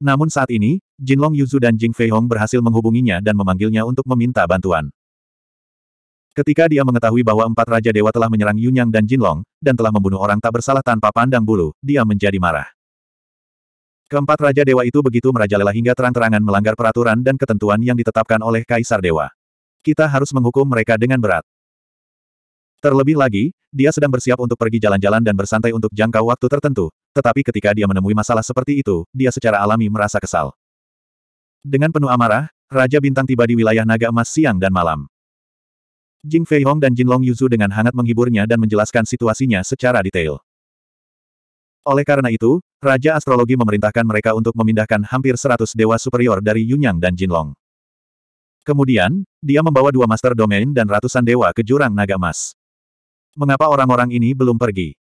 Namun saat ini, Jinlong Yuzu dan Jing Feihong berhasil menghubunginya dan memanggilnya untuk meminta bantuan. Ketika dia mengetahui bahwa empat Raja Dewa telah menyerang Yunyang dan Jinlong, dan telah membunuh orang tak bersalah tanpa pandang bulu, dia menjadi marah. Keempat Raja Dewa itu begitu merajalela hingga terang-terangan melanggar peraturan dan ketentuan yang ditetapkan oleh Kaisar Dewa. Kita harus menghukum mereka dengan berat. Terlebih lagi, dia sedang bersiap untuk pergi jalan-jalan dan bersantai untuk jangka waktu tertentu, tetapi ketika dia menemui masalah seperti itu, dia secara alami merasa kesal. Dengan penuh amarah, Raja Bintang tiba di wilayah Naga Emas siang dan malam. Jing Fei Hong dan Jin Long Yuzu dengan hangat menghiburnya dan menjelaskan situasinya secara detail. Oleh karena itu, Raja Astrologi memerintahkan mereka untuk memindahkan hampir seratus dewa superior dari Yunyang dan Jinlong. Kemudian, dia membawa dua master domain dan ratusan dewa ke jurang naga emas. Mengapa orang-orang ini belum pergi?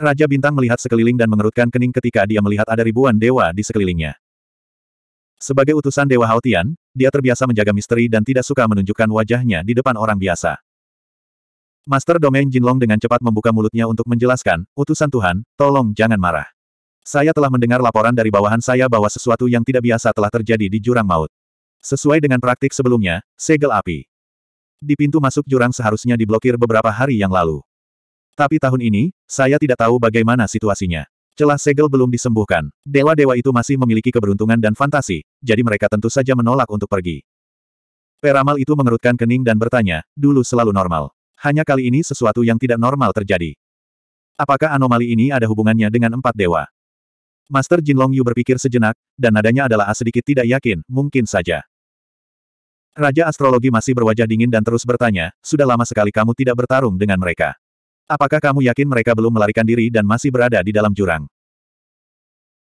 Raja Bintang melihat sekeliling dan mengerutkan kening ketika dia melihat ada ribuan dewa di sekelilingnya. Sebagai utusan Dewa Haotian, dia terbiasa menjaga misteri dan tidak suka menunjukkan wajahnya di depan orang biasa. Master Domain Jinlong dengan cepat membuka mulutnya untuk menjelaskan, utusan Tuhan, tolong jangan marah. Saya telah mendengar laporan dari bawahan saya bahwa sesuatu yang tidak biasa telah terjadi di jurang maut. Sesuai dengan praktik sebelumnya, segel api. Di pintu masuk jurang seharusnya diblokir beberapa hari yang lalu. Tapi tahun ini, saya tidak tahu bagaimana situasinya. Celah segel belum disembuhkan. Dewa-dewa itu masih memiliki keberuntungan dan fantasi, jadi mereka tentu saja menolak untuk pergi. Peramal itu mengerutkan kening dan bertanya, dulu selalu normal. Hanya kali ini sesuatu yang tidak normal terjadi. Apakah anomali ini ada hubungannya dengan empat dewa? Master Jin Long Yu berpikir sejenak, dan nadanya adalah sedikit tidak yakin, mungkin saja. Raja Astrologi masih berwajah dingin dan terus bertanya, sudah lama sekali kamu tidak bertarung dengan mereka. Apakah kamu yakin mereka belum melarikan diri dan masih berada di dalam jurang?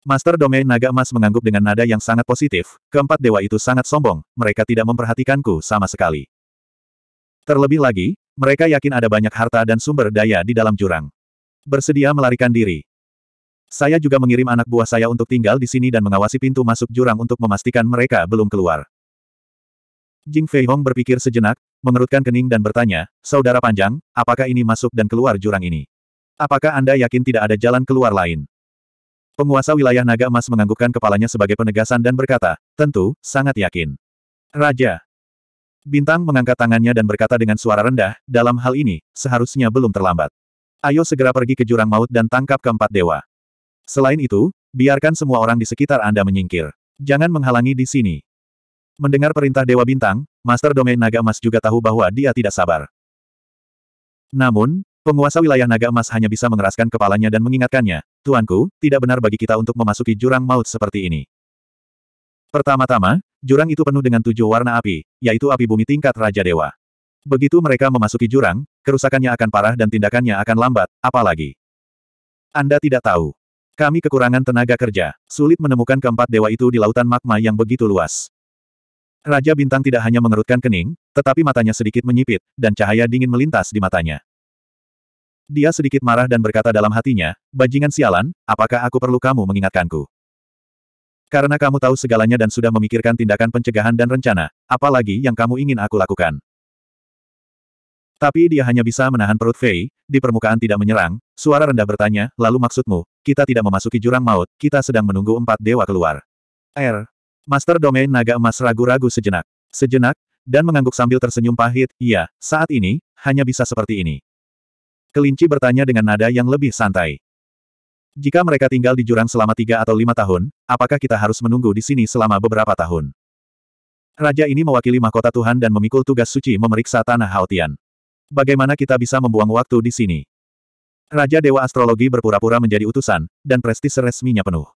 Master Domain Naga Emas mengangguk dengan nada yang sangat positif, keempat dewa itu sangat sombong, mereka tidak memperhatikanku sama sekali. Terlebih lagi, mereka yakin ada banyak harta dan sumber daya di dalam jurang. Bersedia melarikan diri. Saya juga mengirim anak buah saya untuk tinggal di sini dan mengawasi pintu masuk jurang untuk memastikan mereka belum keluar. Jing Fei Hong berpikir sejenak, mengerutkan kening dan bertanya, Saudara Panjang, apakah ini masuk dan keluar jurang ini? Apakah Anda yakin tidak ada jalan keluar lain? Penguasa wilayah naga emas menganggukkan kepalanya sebagai penegasan dan berkata, Tentu, sangat yakin. Raja, Bintang mengangkat tangannya dan berkata dengan suara rendah, dalam hal ini, seharusnya belum terlambat. Ayo segera pergi ke jurang maut dan tangkap keempat dewa. Selain itu, biarkan semua orang di sekitar Anda menyingkir. Jangan menghalangi di sini. Mendengar perintah Dewa Bintang, Master Domain Naga Emas juga tahu bahwa dia tidak sabar. Namun, penguasa wilayah Naga Emas hanya bisa mengeraskan kepalanya dan mengingatkannya, Tuanku, tidak benar bagi kita untuk memasuki jurang maut seperti ini. Pertama-tama, jurang itu penuh dengan tujuh warna api, yaitu api bumi tingkat Raja Dewa. Begitu mereka memasuki jurang, kerusakannya akan parah dan tindakannya akan lambat, apalagi. Anda tidak tahu. Kami kekurangan tenaga kerja, sulit menemukan keempat dewa itu di lautan magma yang begitu luas. Raja Bintang tidak hanya mengerutkan kening, tetapi matanya sedikit menyipit, dan cahaya dingin melintas di matanya. Dia sedikit marah dan berkata dalam hatinya, Bajingan sialan, apakah aku perlu kamu mengingatkanku? Karena kamu tahu segalanya dan sudah memikirkan tindakan pencegahan dan rencana, apalagi yang kamu ingin aku lakukan. Tapi dia hanya bisa menahan perut Fei, di permukaan tidak menyerang, suara rendah bertanya, lalu maksudmu, kita tidak memasuki jurang maut, kita sedang menunggu empat dewa keluar. Air Master Domain Naga Emas ragu-ragu sejenak. Sejenak, dan mengangguk sambil tersenyum pahit, iya, saat ini, hanya bisa seperti ini. Kelinci bertanya dengan nada yang lebih santai. Jika mereka tinggal di jurang selama tiga atau lima tahun, apakah kita harus menunggu di sini selama beberapa tahun? Raja ini mewakili mahkota Tuhan dan memikul tugas suci memeriksa tanah Haotian. Bagaimana kita bisa membuang waktu di sini? Raja Dewa Astrologi berpura-pura menjadi utusan, dan prestis resminya penuh.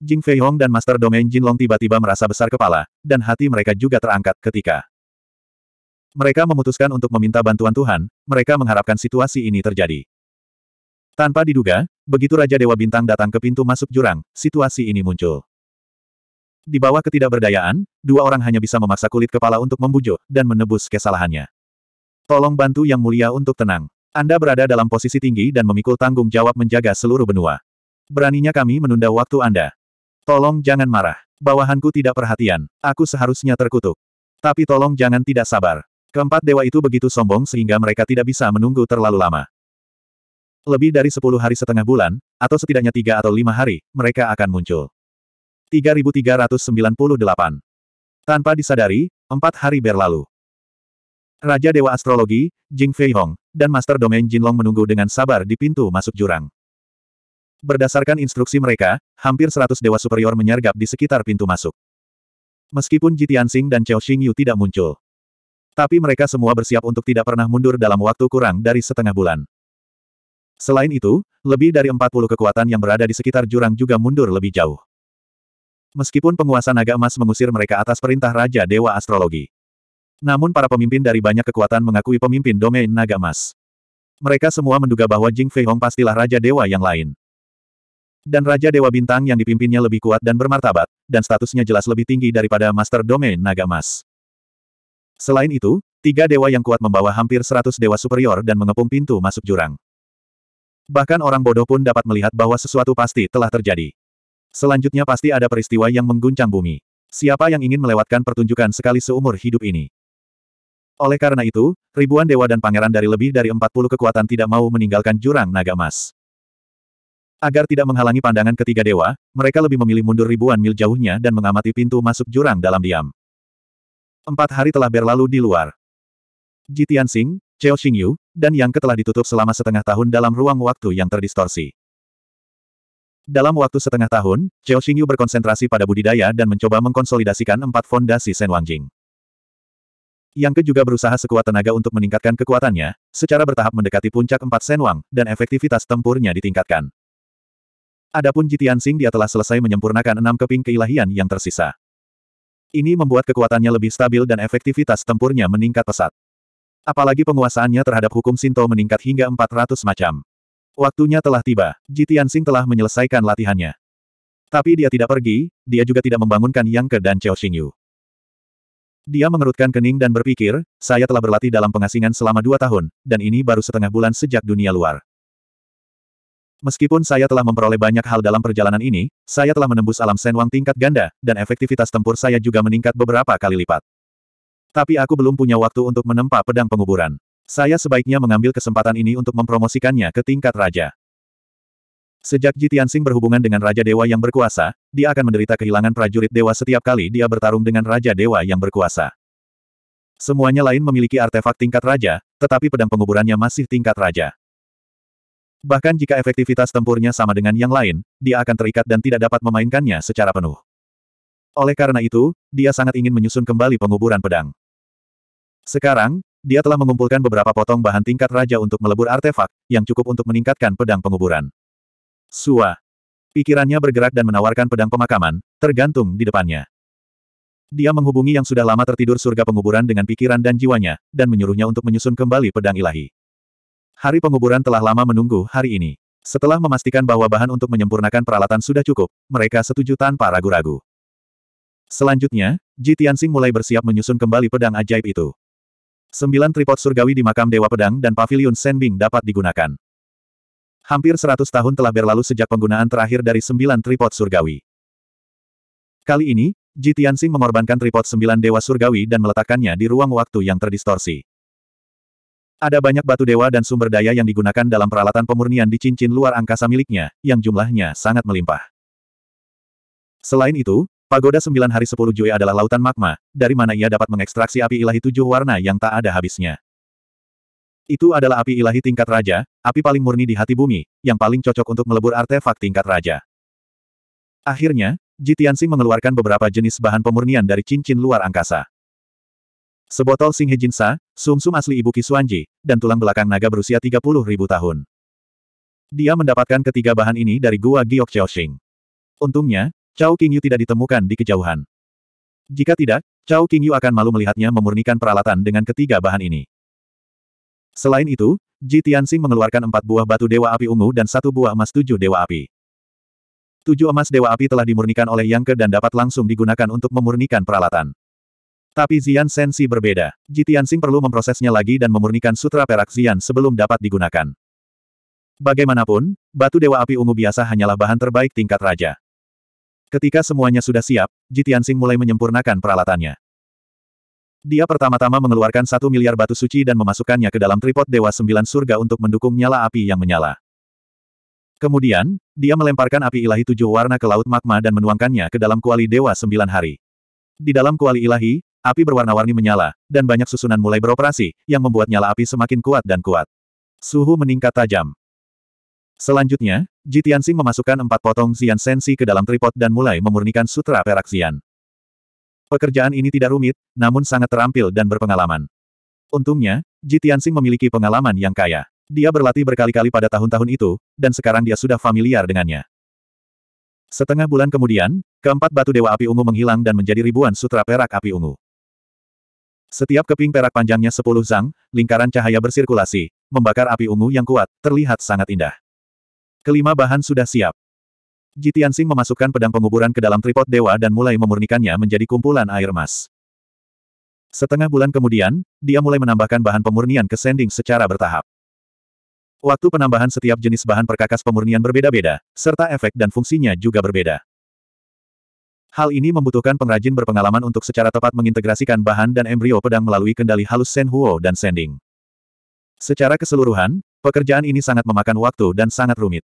Jing Fei Hong dan Master Domain Long tiba-tiba merasa besar kepala, dan hati mereka juga terangkat ketika mereka memutuskan untuk meminta bantuan Tuhan, mereka mengharapkan situasi ini terjadi. Tanpa diduga, begitu Raja Dewa Bintang datang ke pintu masuk jurang, situasi ini muncul. Di bawah ketidakberdayaan, dua orang hanya bisa memaksa kulit kepala untuk membujuk, dan menebus kesalahannya. Tolong bantu Yang Mulia untuk tenang. Anda berada dalam posisi tinggi dan memikul tanggung jawab menjaga seluruh benua. Beraninya kami menunda waktu Anda. Tolong jangan marah. Bawahanku tidak perhatian. Aku seharusnya terkutuk. Tapi tolong jangan tidak sabar. Keempat dewa itu begitu sombong sehingga mereka tidak bisa menunggu terlalu lama. Lebih dari sepuluh hari setengah bulan, atau setidaknya tiga atau lima hari, mereka akan muncul. 3398. Tanpa disadari, empat hari berlalu. Raja Dewa Astrologi, Jing Fei Hong, dan Master Domain Long menunggu dengan sabar di pintu masuk jurang. Berdasarkan instruksi mereka, hampir seratus dewa superior menyergap di sekitar pintu masuk. Meskipun Ji Tianxing dan Chao Xingyu tidak muncul. Tapi mereka semua bersiap untuk tidak pernah mundur dalam waktu kurang dari setengah bulan. Selain itu, lebih dari 40 kekuatan yang berada di sekitar jurang juga mundur lebih jauh. Meskipun penguasa naga emas mengusir mereka atas perintah Raja Dewa Astrologi. Namun para pemimpin dari banyak kekuatan mengakui pemimpin domain naga emas. Mereka semua menduga bahwa Jing Fei Hong pastilah Raja Dewa yang lain. Dan Raja Dewa Bintang yang dipimpinnya lebih kuat dan bermartabat, dan statusnya jelas lebih tinggi daripada Master Domain Naga emas. Selain itu, tiga dewa yang kuat membawa hampir seratus dewa superior dan mengepung pintu masuk jurang. Bahkan orang bodoh pun dapat melihat bahwa sesuatu pasti telah terjadi. Selanjutnya pasti ada peristiwa yang mengguncang bumi. Siapa yang ingin melewatkan pertunjukan sekali seumur hidup ini? Oleh karena itu, ribuan dewa dan pangeran dari lebih dari 40 kekuatan tidak mau meninggalkan jurang naga emas. Agar tidak menghalangi pandangan ketiga dewa, mereka lebih memilih mundur ribuan mil jauhnya dan mengamati pintu masuk jurang dalam diam. Empat hari telah berlalu di luar. Jitian Singh. Cheo Xingyu, dan Yang telah ditutup selama setengah tahun dalam ruang waktu yang terdistorsi. Dalam waktu setengah tahun, Cheo Xingyu berkonsentrasi pada budidaya dan mencoba mengkonsolidasikan empat fondasi Sen Wangjing. Yang ke juga berusaha sekuat tenaga untuk meningkatkan kekuatannya, secara bertahap mendekati puncak empat Sen Wang, dan efektivitas tempurnya ditingkatkan. Adapun Jitian Sing dia telah selesai menyempurnakan enam keping keilahian yang tersisa. Ini membuat kekuatannya lebih stabil dan efektivitas tempurnya meningkat pesat. Apalagi penguasaannya terhadap hukum Sinto meningkat hingga 400 macam. Waktunya telah tiba, Jitian Sing telah menyelesaikan latihannya. Tapi dia tidak pergi, dia juga tidak membangunkan Yang Ke dan Chao Xingyu. Dia mengerutkan kening dan berpikir, saya telah berlatih dalam pengasingan selama dua tahun, dan ini baru setengah bulan sejak dunia luar. Meskipun saya telah memperoleh banyak hal dalam perjalanan ini, saya telah menembus alam senwang tingkat ganda, dan efektivitas tempur saya juga meningkat beberapa kali lipat. Tapi aku belum punya waktu untuk menempa pedang penguburan. Saya sebaiknya mengambil kesempatan ini untuk mempromosikannya ke tingkat raja. Sejak Jitiansing berhubungan dengan Raja Dewa yang berkuasa, dia akan menderita kehilangan prajurit dewa setiap kali dia bertarung dengan Raja Dewa yang berkuasa. Semuanya lain memiliki artefak tingkat raja, tetapi pedang penguburannya masih tingkat raja. Bahkan jika efektivitas tempurnya sama dengan yang lain, dia akan terikat dan tidak dapat memainkannya secara penuh. Oleh karena itu, dia sangat ingin menyusun kembali penguburan pedang. Sekarang, dia telah mengumpulkan beberapa potong bahan tingkat raja untuk melebur artefak, yang cukup untuk meningkatkan pedang penguburan. Sua. Pikirannya bergerak dan menawarkan pedang pemakaman, tergantung di depannya. Dia menghubungi yang sudah lama tertidur surga penguburan dengan pikiran dan jiwanya, dan menyuruhnya untuk menyusun kembali pedang ilahi. Hari penguburan telah lama menunggu hari ini. Setelah memastikan bahwa bahan untuk menyempurnakan peralatan sudah cukup, mereka setuju tanpa ragu-ragu. Selanjutnya, Ji Tianxing mulai bersiap menyusun kembali pedang ajaib itu. Sembilan tripod surgawi di makam Dewa Pedang dan Paviliun Senbing dapat digunakan. Hampir seratus tahun telah berlalu sejak penggunaan terakhir dari sembilan tripod surgawi. Kali ini, Ji Tianxing mengorbankan tripod sembilan dewa surgawi dan meletakkannya di ruang waktu yang terdistorsi. Ada banyak batu dewa dan sumber daya yang digunakan dalam peralatan pemurnian di cincin luar angkasa miliknya, yang jumlahnya sangat melimpah. Selain itu, Pagoda sembilan hari sepuluh Jue adalah lautan magma, dari mana ia dapat mengekstraksi api ilahi tujuh warna yang tak ada habisnya. Itu adalah api ilahi tingkat raja, api paling murni di hati bumi, yang paling cocok untuk melebur artefak tingkat raja. Akhirnya, Jitiansi mengeluarkan beberapa jenis bahan pemurnian dari cincin luar angkasa. Sebotol Singhe Jinsa, sumsum -sum asli ibu Kisuanji, dan tulang belakang naga berusia 30 ribu tahun. Dia mendapatkan ketiga bahan ini dari gua Giok Chaoxing. Untungnya, Cao Qingyu tidak ditemukan di kejauhan. Jika tidak, Cao Qingyu akan malu melihatnya memurnikan peralatan dengan ketiga bahan ini. Selain itu, Ji Tianxing mengeluarkan empat buah batu dewa api ungu dan satu buah emas tujuh dewa api. Tujuh emas dewa api telah dimurnikan oleh Yang Ke dan dapat langsung digunakan untuk memurnikan peralatan. Tapi Zian Sensi berbeda. Ji Tianxing perlu memprosesnya lagi dan memurnikan sutra perak Zian sebelum dapat digunakan. Bagaimanapun, batu dewa api ungu biasa hanyalah bahan terbaik tingkat raja. Ketika semuanya sudah siap, Jitiansing mulai menyempurnakan peralatannya. Dia pertama-tama mengeluarkan satu miliar batu suci dan memasukkannya ke dalam tripod Dewa Sembilan Surga untuk mendukung nyala api yang menyala. Kemudian, dia melemparkan api ilahi tujuh warna ke laut magma dan menuangkannya ke dalam kuali Dewa Sembilan Hari. Di dalam kuali ilahi, api berwarna-warni menyala, dan banyak susunan mulai beroperasi, yang membuat nyala api semakin kuat dan kuat. Suhu meningkat tajam. Selanjutnya, Jitiansing memasukkan empat potong Xian Sensi ke dalam tripod dan mulai memurnikan sutra perak Xian. Pekerjaan ini tidak rumit, namun sangat terampil dan berpengalaman. Untungnya, Jitiansing memiliki pengalaman yang kaya. Dia berlatih berkali-kali pada tahun-tahun itu, dan sekarang dia sudah familiar dengannya. Setengah bulan kemudian, keempat batu dewa api ungu menghilang dan menjadi ribuan sutra perak api ungu. Setiap keping perak panjangnya sepuluh zang, lingkaran cahaya bersirkulasi, membakar api ungu yang kuat, terlihat sangat indah. Kelima bahan sudah siap. Sing memasukkan pedang penguburan ke dalam tripod dewa dan mulai memurnikannya menjadi kumpulan air emas. Setengah bulan kemudian, dia mulai menambahkan bahan pemurnian ke sending secara bertahap. Waktu penambahan setiap jenis bahan perkakas pemurnian berbeda-beda, serta efek dan fungsinya juga berbeda. Hal ini membutuhkan pengrajin berpengalaman untuk secara tepat mengintegrasikan bahan dan embrio pedang melalui kendali halus Sen Huo dan sending. Secara keseluruhan, Pekerjaan ini sangat memakan waktu dan sangat rumit.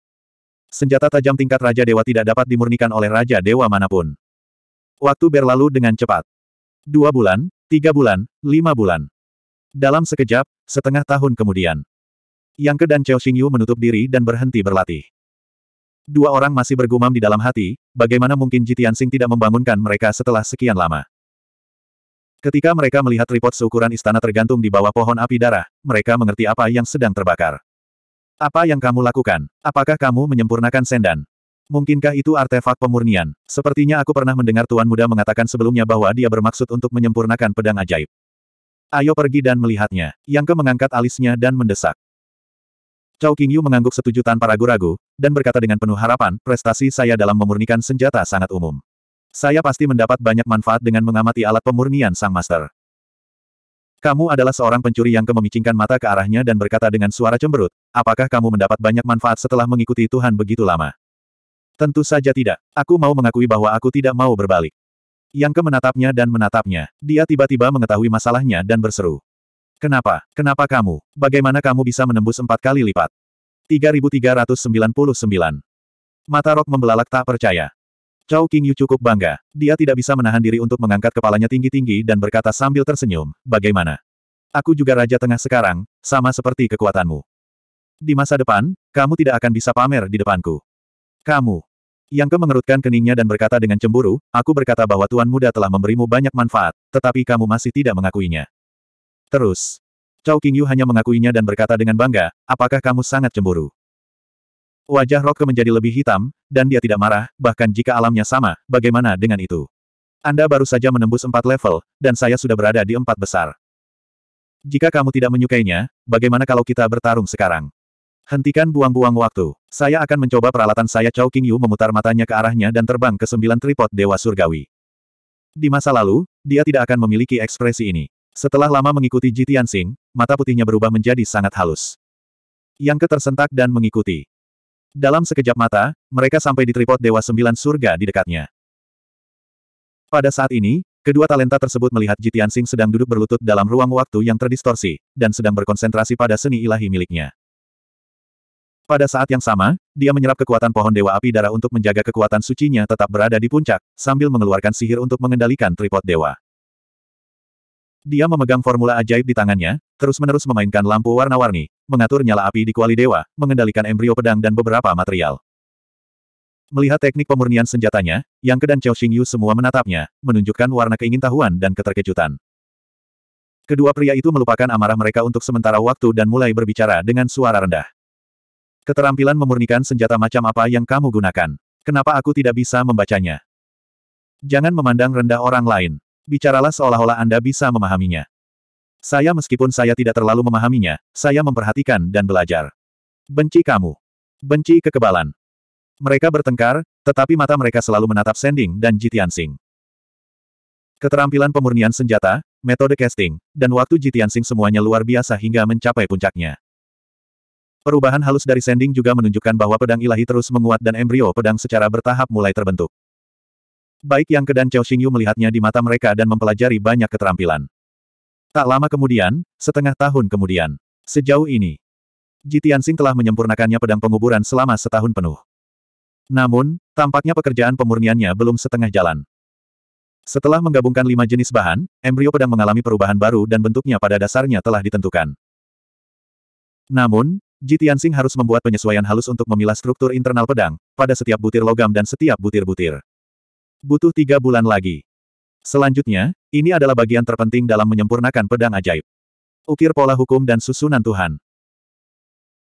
Senjata tajam tingkat Raja Dewa tidak dapat dimurnikan oleh Raja Dewa manapun. Waktu berlalu dengan cepat. Dua bulan, tiga bulan, lima bulan. Dalam sekejap, setengah tahun kemudian. Yang ke dan Chao Xingyu menutup diri dan berhenti berlatih. Dua orang masih bergumam di dalam hati, bagaimana mungkin Jitian Sing tidak membangunkan mereka setelah sekian lama. Ketika mereka melihat tripod seukuran istana tergantung di bawah pohon api darah, mereka mengerti apa yang sedang terbakar. Apa yang kamu lakukan? Apakah kamu menyempurnakan sendan? Mungkinkah itu artefak pemurnian? Sepertinya aku pernah mendengar Tuan Muda mengatakan sebelumnya bahwa dia bermaksud untuk menyempurnakan pedang ajaib. Ayo pergi dan melihatnya. Yang ke mengangkat alisnya dan mendesak. Chow King Yu mengangguk setuju tanpa ragu-ragu, dan berkata dengan penuh harapan, prestasi saya dalam memurnikan senjata sangat umum. Saya pasti mendapat banyak manfaat dengan mengamati alat pemurnian Sang Master. Kamu adalah seorang pencuri yang kememicingkan mata ke arahnya dan berkata dengan suara cemberut, apakah kamu mendapat banyak manfaat setelah mengikuti Tuhan begitu lama? Tentu saja tidak. Aku mau mengakui bahwa aku tidak mau berbalik. Yang ke menatapnya dan menatapnya, dia tiba-tiba mengetahui masalahnya dan berseru. Kenapa? Kenapa kamu? Bagaimana kamu bisa menembus empat kali lipat? 3399. Mata Rok membelalak tak percaya. Cao Qingyu cukup bangga. Dia tidak bisa menahan diri untuk mengangkat kepalanya tinggi-tinggi dan berkata sambil tersenyum, bagaimana? Aku juga Raja Tengah sekarang, sama seperti kekuatanmu. Di masa depan, kamu tidak akan bisa pamer di depanku. Kamu. Yang ke mengerutkan keningnya dan berkata dengan cemburu, aku berkata bahwa Tuan Muda telah memberimu banyak manfaat, tetapi kamu masih tidak mengakuinya. Terus. Cao Qingyu hanya mengakuinya dan berkata dengan bangga, apakah kamu sangat cemburu? Wajah Roke menjadi lebih hitam, dan dia tidak marah, bahkan jika alamnya sama, bagaimana dengan itu? Anda baru saja menembus empat level, dan saya sudah berada di empat besar. Jika kamu tidak menyukainya, bagaimana kalau kita bertarung sekarang? Hentikan buang-buang waktu. Saya akan mencoba peralatan saya Chow King Yu memutar matanya ke arahnya dan terbang ke sembilan tripod Dewa Surgawi. Di masa lalu, dia tidak akan memiliki ekspresi ini. Setelah lama mengikuti Ji Tianxing, mata putihnya berubah menjadi sangat halus. Yang ketersentak dan mengikuti. Dalam sekejap mata, mereka sampai di tripod Dewa Sembilan Surga di dekatnya. Pada saat ini, kedua talenta tersebut melihat Jitian Sing sedang duduk berlutut dalam ruang waktu yang terdistorsi, dan sedang berkonsentrasi pada seni ilahi miliknya. Pada saat yang sama, dia menyerap kekuatan pohon Dewa Api Darah untuk menjaga kekuatan sucinya tetap berada di puncak, sambil mengeluarkan sihir untuk mengendalikan tripod Dewa. Dia memegang formula ajaib di tangannya, terus-menerus memainkan lampu warna-warni, mengatur nyala api di kuali dewa, mengendalikan embrio pedang dan beberapa material. Melihat teknik pemurnian senjatanya, Yang Ke dan Chao Xingyu semua menatapnya, menunjukkan warna keingintahuan dan keterkejutan. Kedua pria itu melupakan amarah mereka untuk sementara waktu dan mulai berbicara dengan suara rendah. Keterampilan memurnikan senjata macam apa yang kamu gunakan? Kenapa aku tidak bisa membacanya? Jangan memandang rendah orang lain. Bicaralah seolah-olah Anda bisa memahaminya. Saya meskipun saya tidak terlalu memahaminya, saya memperhatikan dan belajar. Benci kamu. Benci kekebalan. Mereka bertengkar, tetapi mata mereka selalu menatap Sending dan Jitian Sing. Keterampilan pemurnian senjata, metode casting, dan waktu Jitian Sing semuanya luar biasa hingga mencapai puncaknya. Perubahan halus dari Sending juga menunjukkan bahwa pedang ilahi terus menguat dan embrio pedang secara bertahap mulai terbentuk. Baik Yang Ke dan Chao Xingyu melihatnya di mata mereka dan mempelajari banyak keterampilan. Tak lama kemudian, setengah tahun kemudian. Sejauh ini, Jitiansing telah menyempurnakannya pedang penguburan selama setahun penuh. Namun, tampaknya pekerjaan pemurniannya belum setengah jalan. Setelah menggabungkan lima jenis bahan, embrio pedang mengalami perubahan baru dan bentuknya pada dasarnya telah ditentukan. Namun, Jitiansing harus membuat penyesuaian halus untuk memilah struktur internal pedang, pada setiap butir logam dan setiap butir-butir. Butuh tiga bulan lagi. Selanjutnya, ini adalah bagian terpenting dalam menyempurnakan pedang ajaib. Ukir pola hukum dan susunan Tuhan.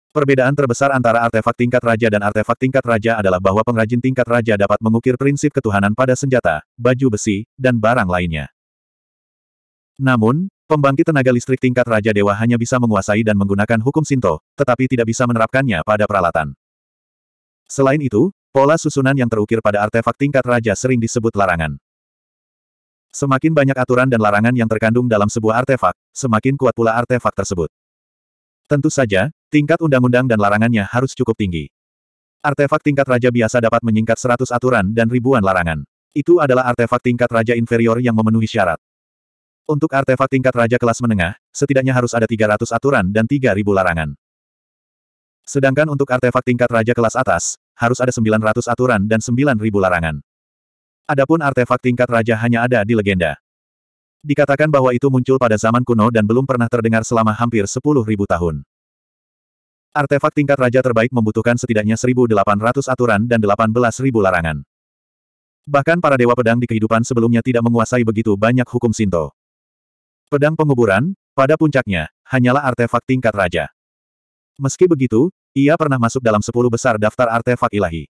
Perbedaan terbesar antara artefak tingkat raja dan artefak tingkat raja adalah bahwa pengrajin tingkat raja dapat mengukir prinsip ketuhanan pada senjata, baju besi, dan barang lainnya. Namun, pembangkit tenaga listrik tingkat raja dewa hanya bisa menguasai dan menggunakan hukum Sinto, tetapi tidak bisa menerapkannya pada peralatan. Selain itu, pola susunan yang terukir pada artefak tingkat raja sering disebut larangan. Semakin banyak aturan dan larangan yang terkandung dalam sebuah artefak, semakin kuat pula artefak tersebut. Tentu saja, tingkat undang-undang dan larangannya harus cukup tinggi. Artefak tingkat raja biasa dapat menyingkat seratus aturan dan ribuan larangan. Itu adalah artefak tingkat raja inferior yang memenuhi syarat. Untuk artefak tingkat raja kelas menengah, setidaknya harus ada 300 aturan dan 3000 larangan. Sedangkan untuk artefak tingkat raja kelas atas, harus ada 900 aturan dan 9000 larangan. Adapun artefak tingkat raja hanya ada di legenda. Dikatakan bahwa itu muncul pada zaman kuno dan belum pernah terdengar selama hampir 10.000 tahun. Artefak tingkat raja terbaik membutuhkan setidaknya 1.800 aturan dan 18.000 larangan. Bahkan para dewa pedang di kehidupan sebelumnya tidak menguasai begitu banyak hukum Sinto. Pedang penguburan, pada puncaknya, hanyalah artefak tingkat raja. Meski begitu, ia pernah masuk dalam 10 besar daftar artefak ilahi.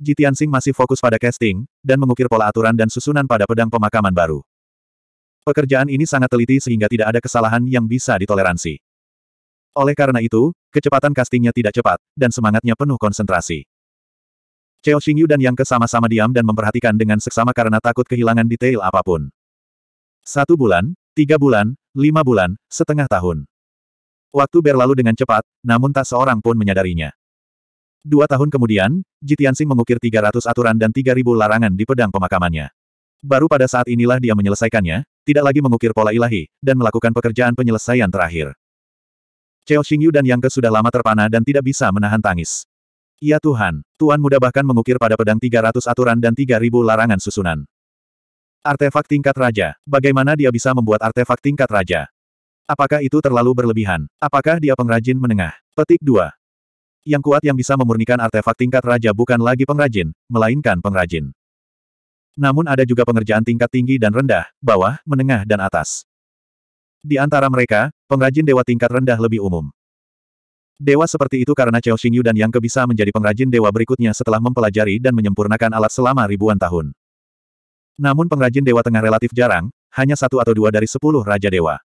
Jitian Sing masih fokus pada casting, dan mengukir pola aturan dan susunan pada pedang pemakaman baru. Pekerjaan ini sangat teliti sehingga tidak ada kesalahan yang bisa ditoleransi. Oleh karena itu, kecepatan castingnya tidak cepat, dan semangatnya penuh konsentrasi. Cheo Xingyu dan Yang Ke sama-sama diam dan memperhatikan dengan seksama karena takut kehilangan detail apapun. Satu bulan, tiga bulan, lima bulan, setengah tahun. Waktu berlalu dengan cepat, namun tak seorang pun menyadarinya. Dua tahun kemudian, Jitiansing mengukir 300 aturan dan 3000 larangan di pedang pemakamannya. Baru pada saat inilah dia menyelesaikannya, tidak lagi mengukir pola ilahi, dan melakukan pekerjaan penyelesaian terakhir. Cheo Xingyu dan Yang Ke sudah lama terpana dan tidak bisa menahan tangis. Ya Tuhan, Tuan muda bahkan mengukir pada pedang 300 aturan dan 3000 larangan susunan. Artefak tingkat raja, bagaimana dia bisa membuat artefak tingkat raja? Apakah itu terlalu berlebihan? Apakah dia pengrajin menengah? Petik 2. Yang kuat yang bisa memurnikan artefak tingkat raja bukan lagi pengrajin, melainkan pengrajin. Namun ada juga pengerjaan tingkat tinggi dan rendah, bawah, menengah dan atas. Di antara mereka, pengrajin dewa tingkat rendah lebih umum. Dewa seperti itu karena Chao Xingyu dan Yang ke bisa menjadi pengrajin dewa berikutnya setelah mempelajari dan menyempurnakan alat selama ribuan tahun. Namun pengrajin dewa tengah relatif jarang, hanya satu atau dua dari sepuluh raja dewa.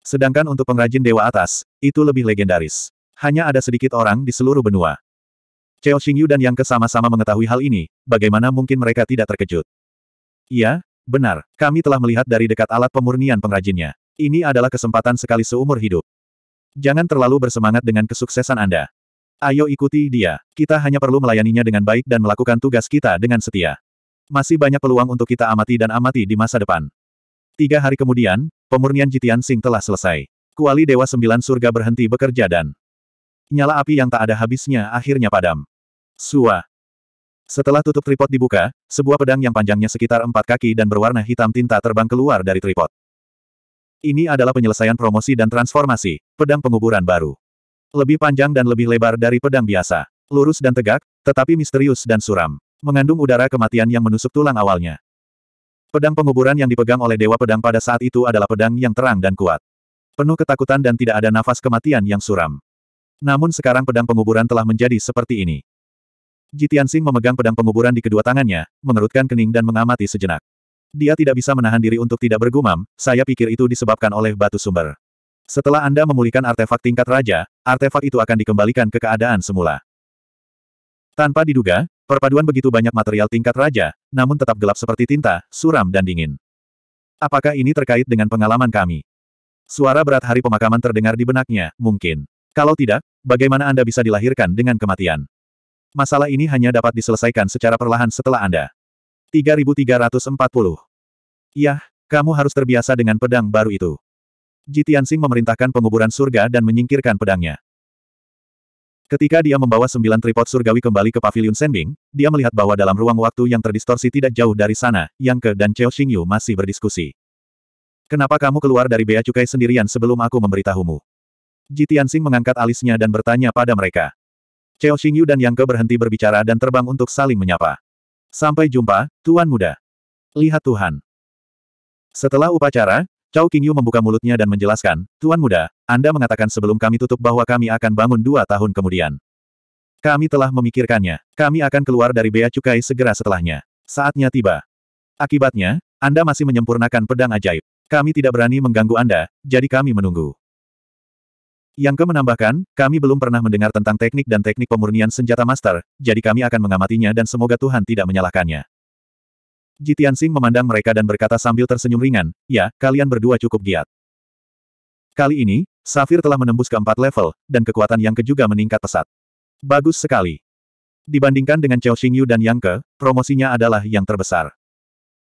Sedangkan untuk pengrajin dewa atas, itu lebih legendaris hanya ada sedikit orang di seluruh benua. Cheo Xingyu dan Yang kesama-sama mengetahui hal ini, bagaimana mungkin mereka tidak terkejut? Iya, benar, kami telah melihat dari dekat alat pemurnian pengrajinnya. Ini adalah kesempatan sekali seumur hidup. Jangan terlalu bersemangat dengan kesuksesan Anda. Ayo ikuti dia. Kita hanya perlu melayaninya dengan baik dan melakukan tugas kita dengan setia. Masih banyak peluang untuk kita amati dan amati di masa depan. Tiga hari kemudian, pemurnian Jitian Sing telah selesai. Kuali Dewa Sembilan Surga berhenti bekerja dan Nyala api yang tak ada habisnya akhirnya padam. Sua. Setelah tutup tripod dibuka, sebuah pedang yang panjangnya sekitar empat kaki dan berwarna hitam tinta terbang keluar dari tripod. Ini adalah penyelesaian promosi dan transformasi, pedang penguburan baru. Lebih panjang dan lebih lebar dari pedang biasa. Lurus dan tegak, tetapi misterius dan suram. Mengandung udara kematian yang menusuk tulang awalnya. Pedang penguburan yang dipegang oleh Dewa Pedang pada saat itu adalah pedang yang terang dan kuat. Penuh ketakutan dan tidak ada nafas kematian yang suram. Namun sekarang pedang penguburan telah menjadi seperti ini. Jitiansing memegang pedang penguburan di kedua tangannya, mengerutkan kening dan mengamati sejenak. Dia tidak bisa menahan diri untuk tidak bergumam, saya pikir itu disebabkan oleh batu sumber. Setelah Anda memulihkan artefak tingkat raja, artefak itu akan dikembalikan ke keadaan semula. Tanpa diduga, perpaduan begitu banyak material tingkat raja, namun tetap gelap seperti tinta, suram dan dingin. Apakah ini terkait dengan pengalaman kami? Suara berat hari pemakaman terdengar di benaknya, mungkin. Kalau tidak, bagaimana Anda bisa dilahirkan dengan kematian? Masalah ini hanya dapat diselesaikan secara perlahan setelah Anda. 3340. Yah, kamu harus terbiasa dengan pedang baru itu. Jitiansing memerintahkan penguburan surga dan menyingkirkan pedangnya. Ketika dia membawa sembilan tripod surgawi kembali ke paviliun Senbing, dia melihat bahwa dalam ruang waktu yang terdistorsi tidak jauh dari sana, Yang Ke dan Cheo Xingyu masih berdiskusi. Kenapa kamu keluar dari bea cukai sendirian sebelum aku memberitahumu? Ji Tianxing mengangkat alisnya dan bertanya pada mereka. Cao Xingyu dan Yang Ke berhenti berbicara dan terbang untuk saling menyapa. Sampai jumpa, Tuan Muda. Lihat Tuhan. Setelah upacara, Cao Qingyu membuka mulutnya dan menjelaskan, Tuan Muda, Anda mengatakan sebelum kami tutup bahwa kami akan bangun dua tahun kemudian. Kami telah memikirkannya. Kami akan keluar dari bea cukai segera setelahnya. Saatnya tiba. Akibatnya, Anda masih menyempurnakan pedang ajaib. Kami tidak berani mengganggu Anda, jadi kami menunggu. Yang ke menambahkan, kami belum pernah mendengar tentang teknik dan teknik pemurnian senjata master, jadi kami akan mengamatinya dan semoga Tuhan tidak menyalahkannya. Jitian Sing memandang mereka dan berkata sambil tersenyum ringan, ya, kalian berdua cukup giat. Kali ini, Safir telah menembus keempat level, dan kekuatan yang ke juga meningkat pesat. Bagus sekali. Dibandingkan dengan Chao Xingyu dan Yang Ke, promosinya adalah yang terbesar.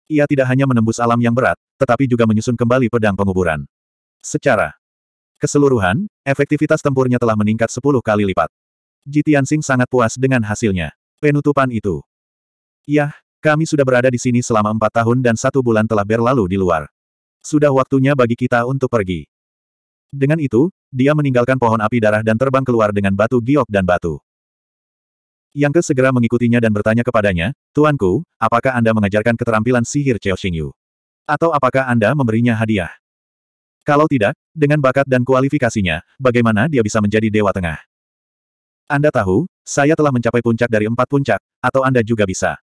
Ia tidak hanya menembus alam yang berat, tetapi juga menyusun kembali pedang penguburan. Secara Keseluruhan, efektivitas tempurnya telah meningkat 10 kali lipat. Ji Tianxing sangat puas dengan hasilnya. Penutupan itu. Yah, kami sudah berada di sini selama empat tahun dan satu bulan telah berlalu di luar. Sudah waktunya bagi kita untuk pergi. Dengan itu, dia meninggalkan pohon api darah dan terbang keluar dengan batu giok dan batu. Yang ke segera mengikutinya dan bertanya kepadanya, Tuanku, apakah Anda mengajarkan keterampilan sihir Cheo Xingyu? Atau apakah Anda memberinya hadiah? Kalau tidak, dengan bakat dan kualifikasinya, bagaimana dia bisa menjadi Dewa Tengah? Anda tahu, saya telah mencapai puncak dari empat puncak, atau Anda juga bisa.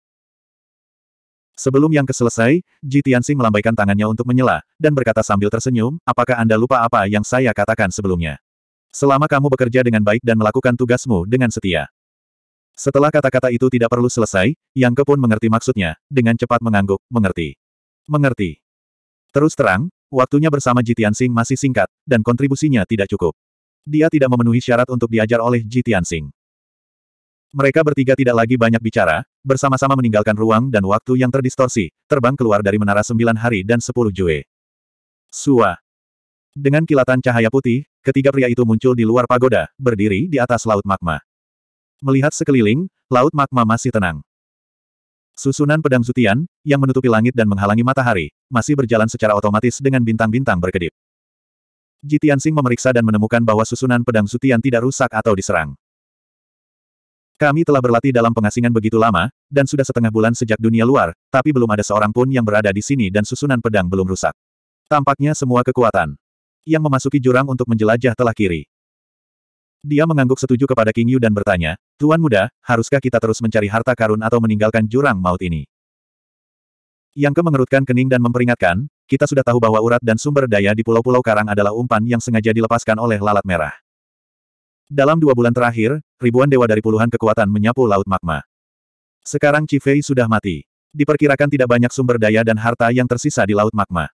Sebelum yang keselesai, Ji Tianxing melambaikan tangannya untuk menyela, dan berkata sambil tersenyum, apakah Anda lupa apa yang saya katakan sebelumnya? Selama kamu bekerja dengan baik dan melakukan tugasmu dengan setia. Setelah kata-kata itu tidak perlu selesai, Yang Ke pun mengerti maksudnya, dengan cepat mengangguk, mengerti. Mengerti. Terus terang, waktunya bersama Jitian Sing masih singkat, dan kontribusinya tidak cukup. Dia tidak memenuhi syarat untuk diajar oleh Jitian Sing. Mereka bertiga tidak lagi banyak bicara, bersama-sama meninggalkan ruang dan waktu yang terdistorsi, terbang keluar dari menara sembilan hari dan sepuluh jue. Sua. Dengan kilatan cahaya putih, ketiga pria itu muncul di luar pagoda, berdiri di atas laut magma. Melihat sekeliling, laut magma masih tenang. Susunan pedang Zutian, yang menutupi langit dan menghalangi matahari, masih berjalan secara otomatis dengan bintang-bintang berkedip. Jitian Sing memeriksa dan menemukan bahwa susunan pedang Zutian tidak rusak atau diserang. Kami telah berlatih dalam pengasingan begitu lama, dan sudah setengah bulan sejak dunia luar, tapi belum ada seorang pun yang berada di sini dan susunan pedang belum rusak. Tampaknya semua kekuatan yang memasuki jurang untuk menjelajah telah kiri. Dia mengangguk setuju kepada King Yu dan bertanya, Tuan muda, haruskah kita terus mencari harta karun atau meninggalkan jurang maut ini? Yang ke mengerutkan kening dan memperingatkan, kita sudah tahu bahwa urat dan sumber daya di pulau-pulau karang adalah umpan yang sengaja dilepaskan oleh lalat merah. Dalam dua bulan terakhir, ribuan dewa dari puluhan kekuatan menyapu laut magma. Sekarang Cifei sudah mati. Diperkirakan tidak banyak sumber daya dan harta yang tersisa di laut magma.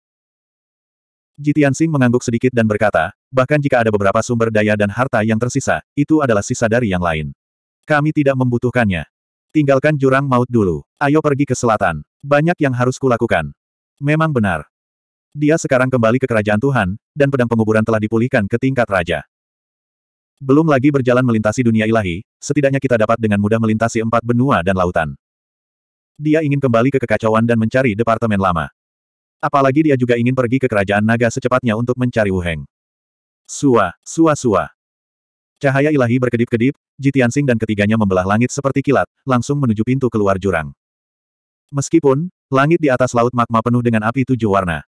Jitian Sing mengangguk sedikit dan berkata, Bahkan jika ada beberapa sumber daya dan harta yang tersisa, itu adalah sisa dari yang lain. Kami tidak membutuhkannya. Tinggalkan jurang maut dulu. Ayo pergi ke selatan. Banyak yang harus kulakukan. Memang benar. Dia sekarang kembali ke kerajaan Tuhan, dan pedang penguburan telah dipulihkan ke tingkat raja. Belum lagi berjalan melintasi dunia ilahi, setidaknya kita dapat dengan mudah melintasi empat benua dan lautan. Dia ingin kembali ke kekacauan dan mencari departemen lama. Apalagi dia juga ingin pergi ke kerajaan naga secepatnya untuk mencari Wu Heng. Sua, sua sua. Cahaya ilahi berkedip-kedip, Jitiansing dan ketiganya membelah langit seperti kilat, langsung menuju pintu keluar jurang. Meskipun, langit di atas laut magma penuh dengan api tujuh warna.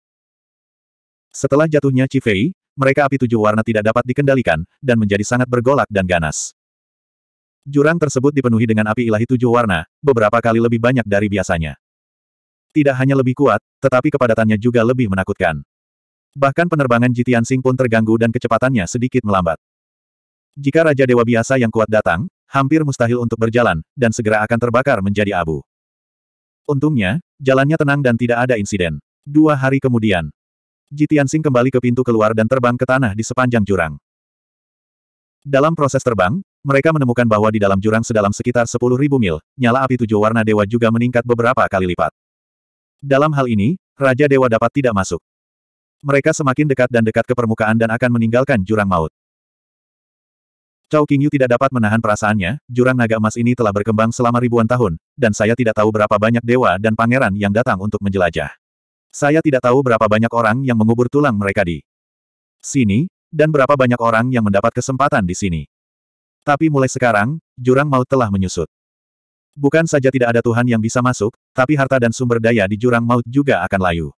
Setelah jatuhnya Cifei, mereka api tujuh warna tidak dapat dikendalikan, dan menjadi sangat bergolak dan ganas. Jurang tersebut dipenuhi dengan api ilahi tujuh warna, beberapa kali lebih banyak dari biasanya. Tidak hanya lebih kuat, tetapi kepadatannya juga lebih menakutkan. Bahkan penerbangan Jitian Sing pun terganggu dan kecepatannya sedikit melambat. Jika Raja Dewa biasa yang kuat datang, hampir mustahil untuk berjalan, dan segera akan terbakar menjadi abu. Untungnya, jalannya tenang dan tidak ada insiden. Dua hari kemudian, Jitian Sing kembali ke pintu keluar dan terbang ke tanah di sepanjang jurang. Dalam proses terbang, mereka menemukan bahwa di dalam jurang sedalam sekitar 10.000 mil, nyala api tujuh warna dewa juga meningkat beberapa kali lipat. Dalam hal ini, Raja Dewa dapat tidak masuk. Mereka semakin dekat dan dekat ke permukaan dan akan meninggalkan jurang maut. Cao Qingyu tidak dapat menahan perasaannya, jurang naga emas ini telah berkembang selama ribuan tahun, dan saya tidak tahu berapa banyak dewa dan pangeran yang datang untuk menjelajah. Saya tidak tahu berapa banyak orang yang mengubur tulang mereka di sini, dan berapa banyak orang yang mendapat kesempatan di sini. Tapi mulai sekarang, jurang maut telah menyusut. Bukan saja tidak ada Tuhan yang bisa masuk, tapi harta dan sumber daya di jurang maut juga akan layu.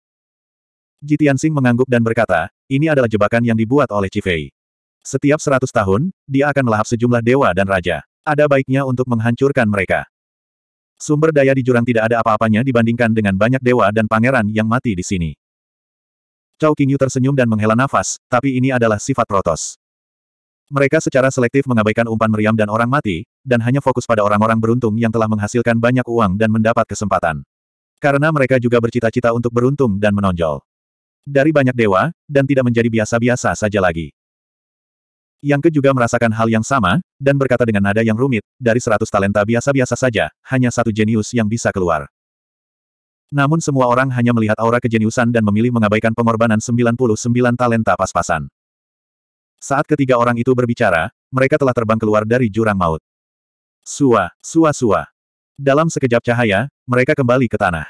Jitian Sing mengangguk dan berkata, ini adalah jebakan yang dibuat oleh Cifei. Setiap seratus tahun, dia akan melahap sejumlah dewa dan raja. Ada baiknya untuk menghancurkan mereka. Sumber daya di jurang tidak ada apa-apanya dibandingkan dengan banyak dewa dan pangeran yang mati di sini. Cao Qingyu tersenyum dan menghela nafas, tapi ini adalah sifat Protos. Mereka secara selektif mengabaikan umpan meriam dan orang mati, dan hanya fokus pada orang-orang beruntung yang telah menghasilkan banyak uang dan mendapat kesempatan. Karena mereka juga bercita-cita untuk beruntung dan menonjol. Dari banyak dewa, dan tidak menjadi biasa-biasa saja lagi. Yang ke juga merasakan hal yang sama, dan berkata dengan nada yang rumit, dari seratus talenta biasa-biasa saja, hanya satu jenius yang bisa keluar. Namun semua orang hanya melihat aura kejeniusan dan memilih mengabaikan pengorbanan 99 talenta pas-pasan. Saat ketiga orang itu berbicara, mereka telah terbang keluar dari jurang maut. Sua, sua, sua. Dalam sekejap cahaya, mereka kembali ke tanah.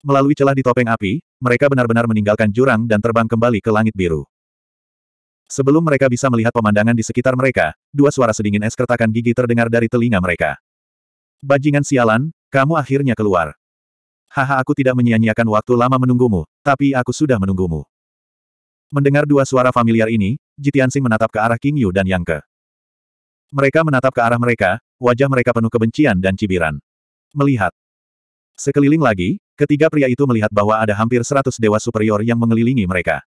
Melalui celah di topeng api, mereka benar-benar meninggalkan jurang dan terbang kembali ke langit biru. Sebelum mereka bisa melihat pemandangan di sekitar mereka, dua suara sedingin es kertakan gigi terdengar dari telinga mereka. Bajingan sialan, kamu akhirnya keluar. Haha aku tidak menyia-nyiakan waktu lama menunggumu, tapi aku sudah menunggumu. Mendengar dua suara familiar ini, Jitiansing menatap ke arah King Yu dan Yang Ke. Mereka menatap ke arah mereka, wajah mereka penuh kebencian dan cibiran. Melihat. Sekeliling lagi, Ketiga pria itu melihat bahwa ada hampir seratus dewa superior yang mengelilingi mereka.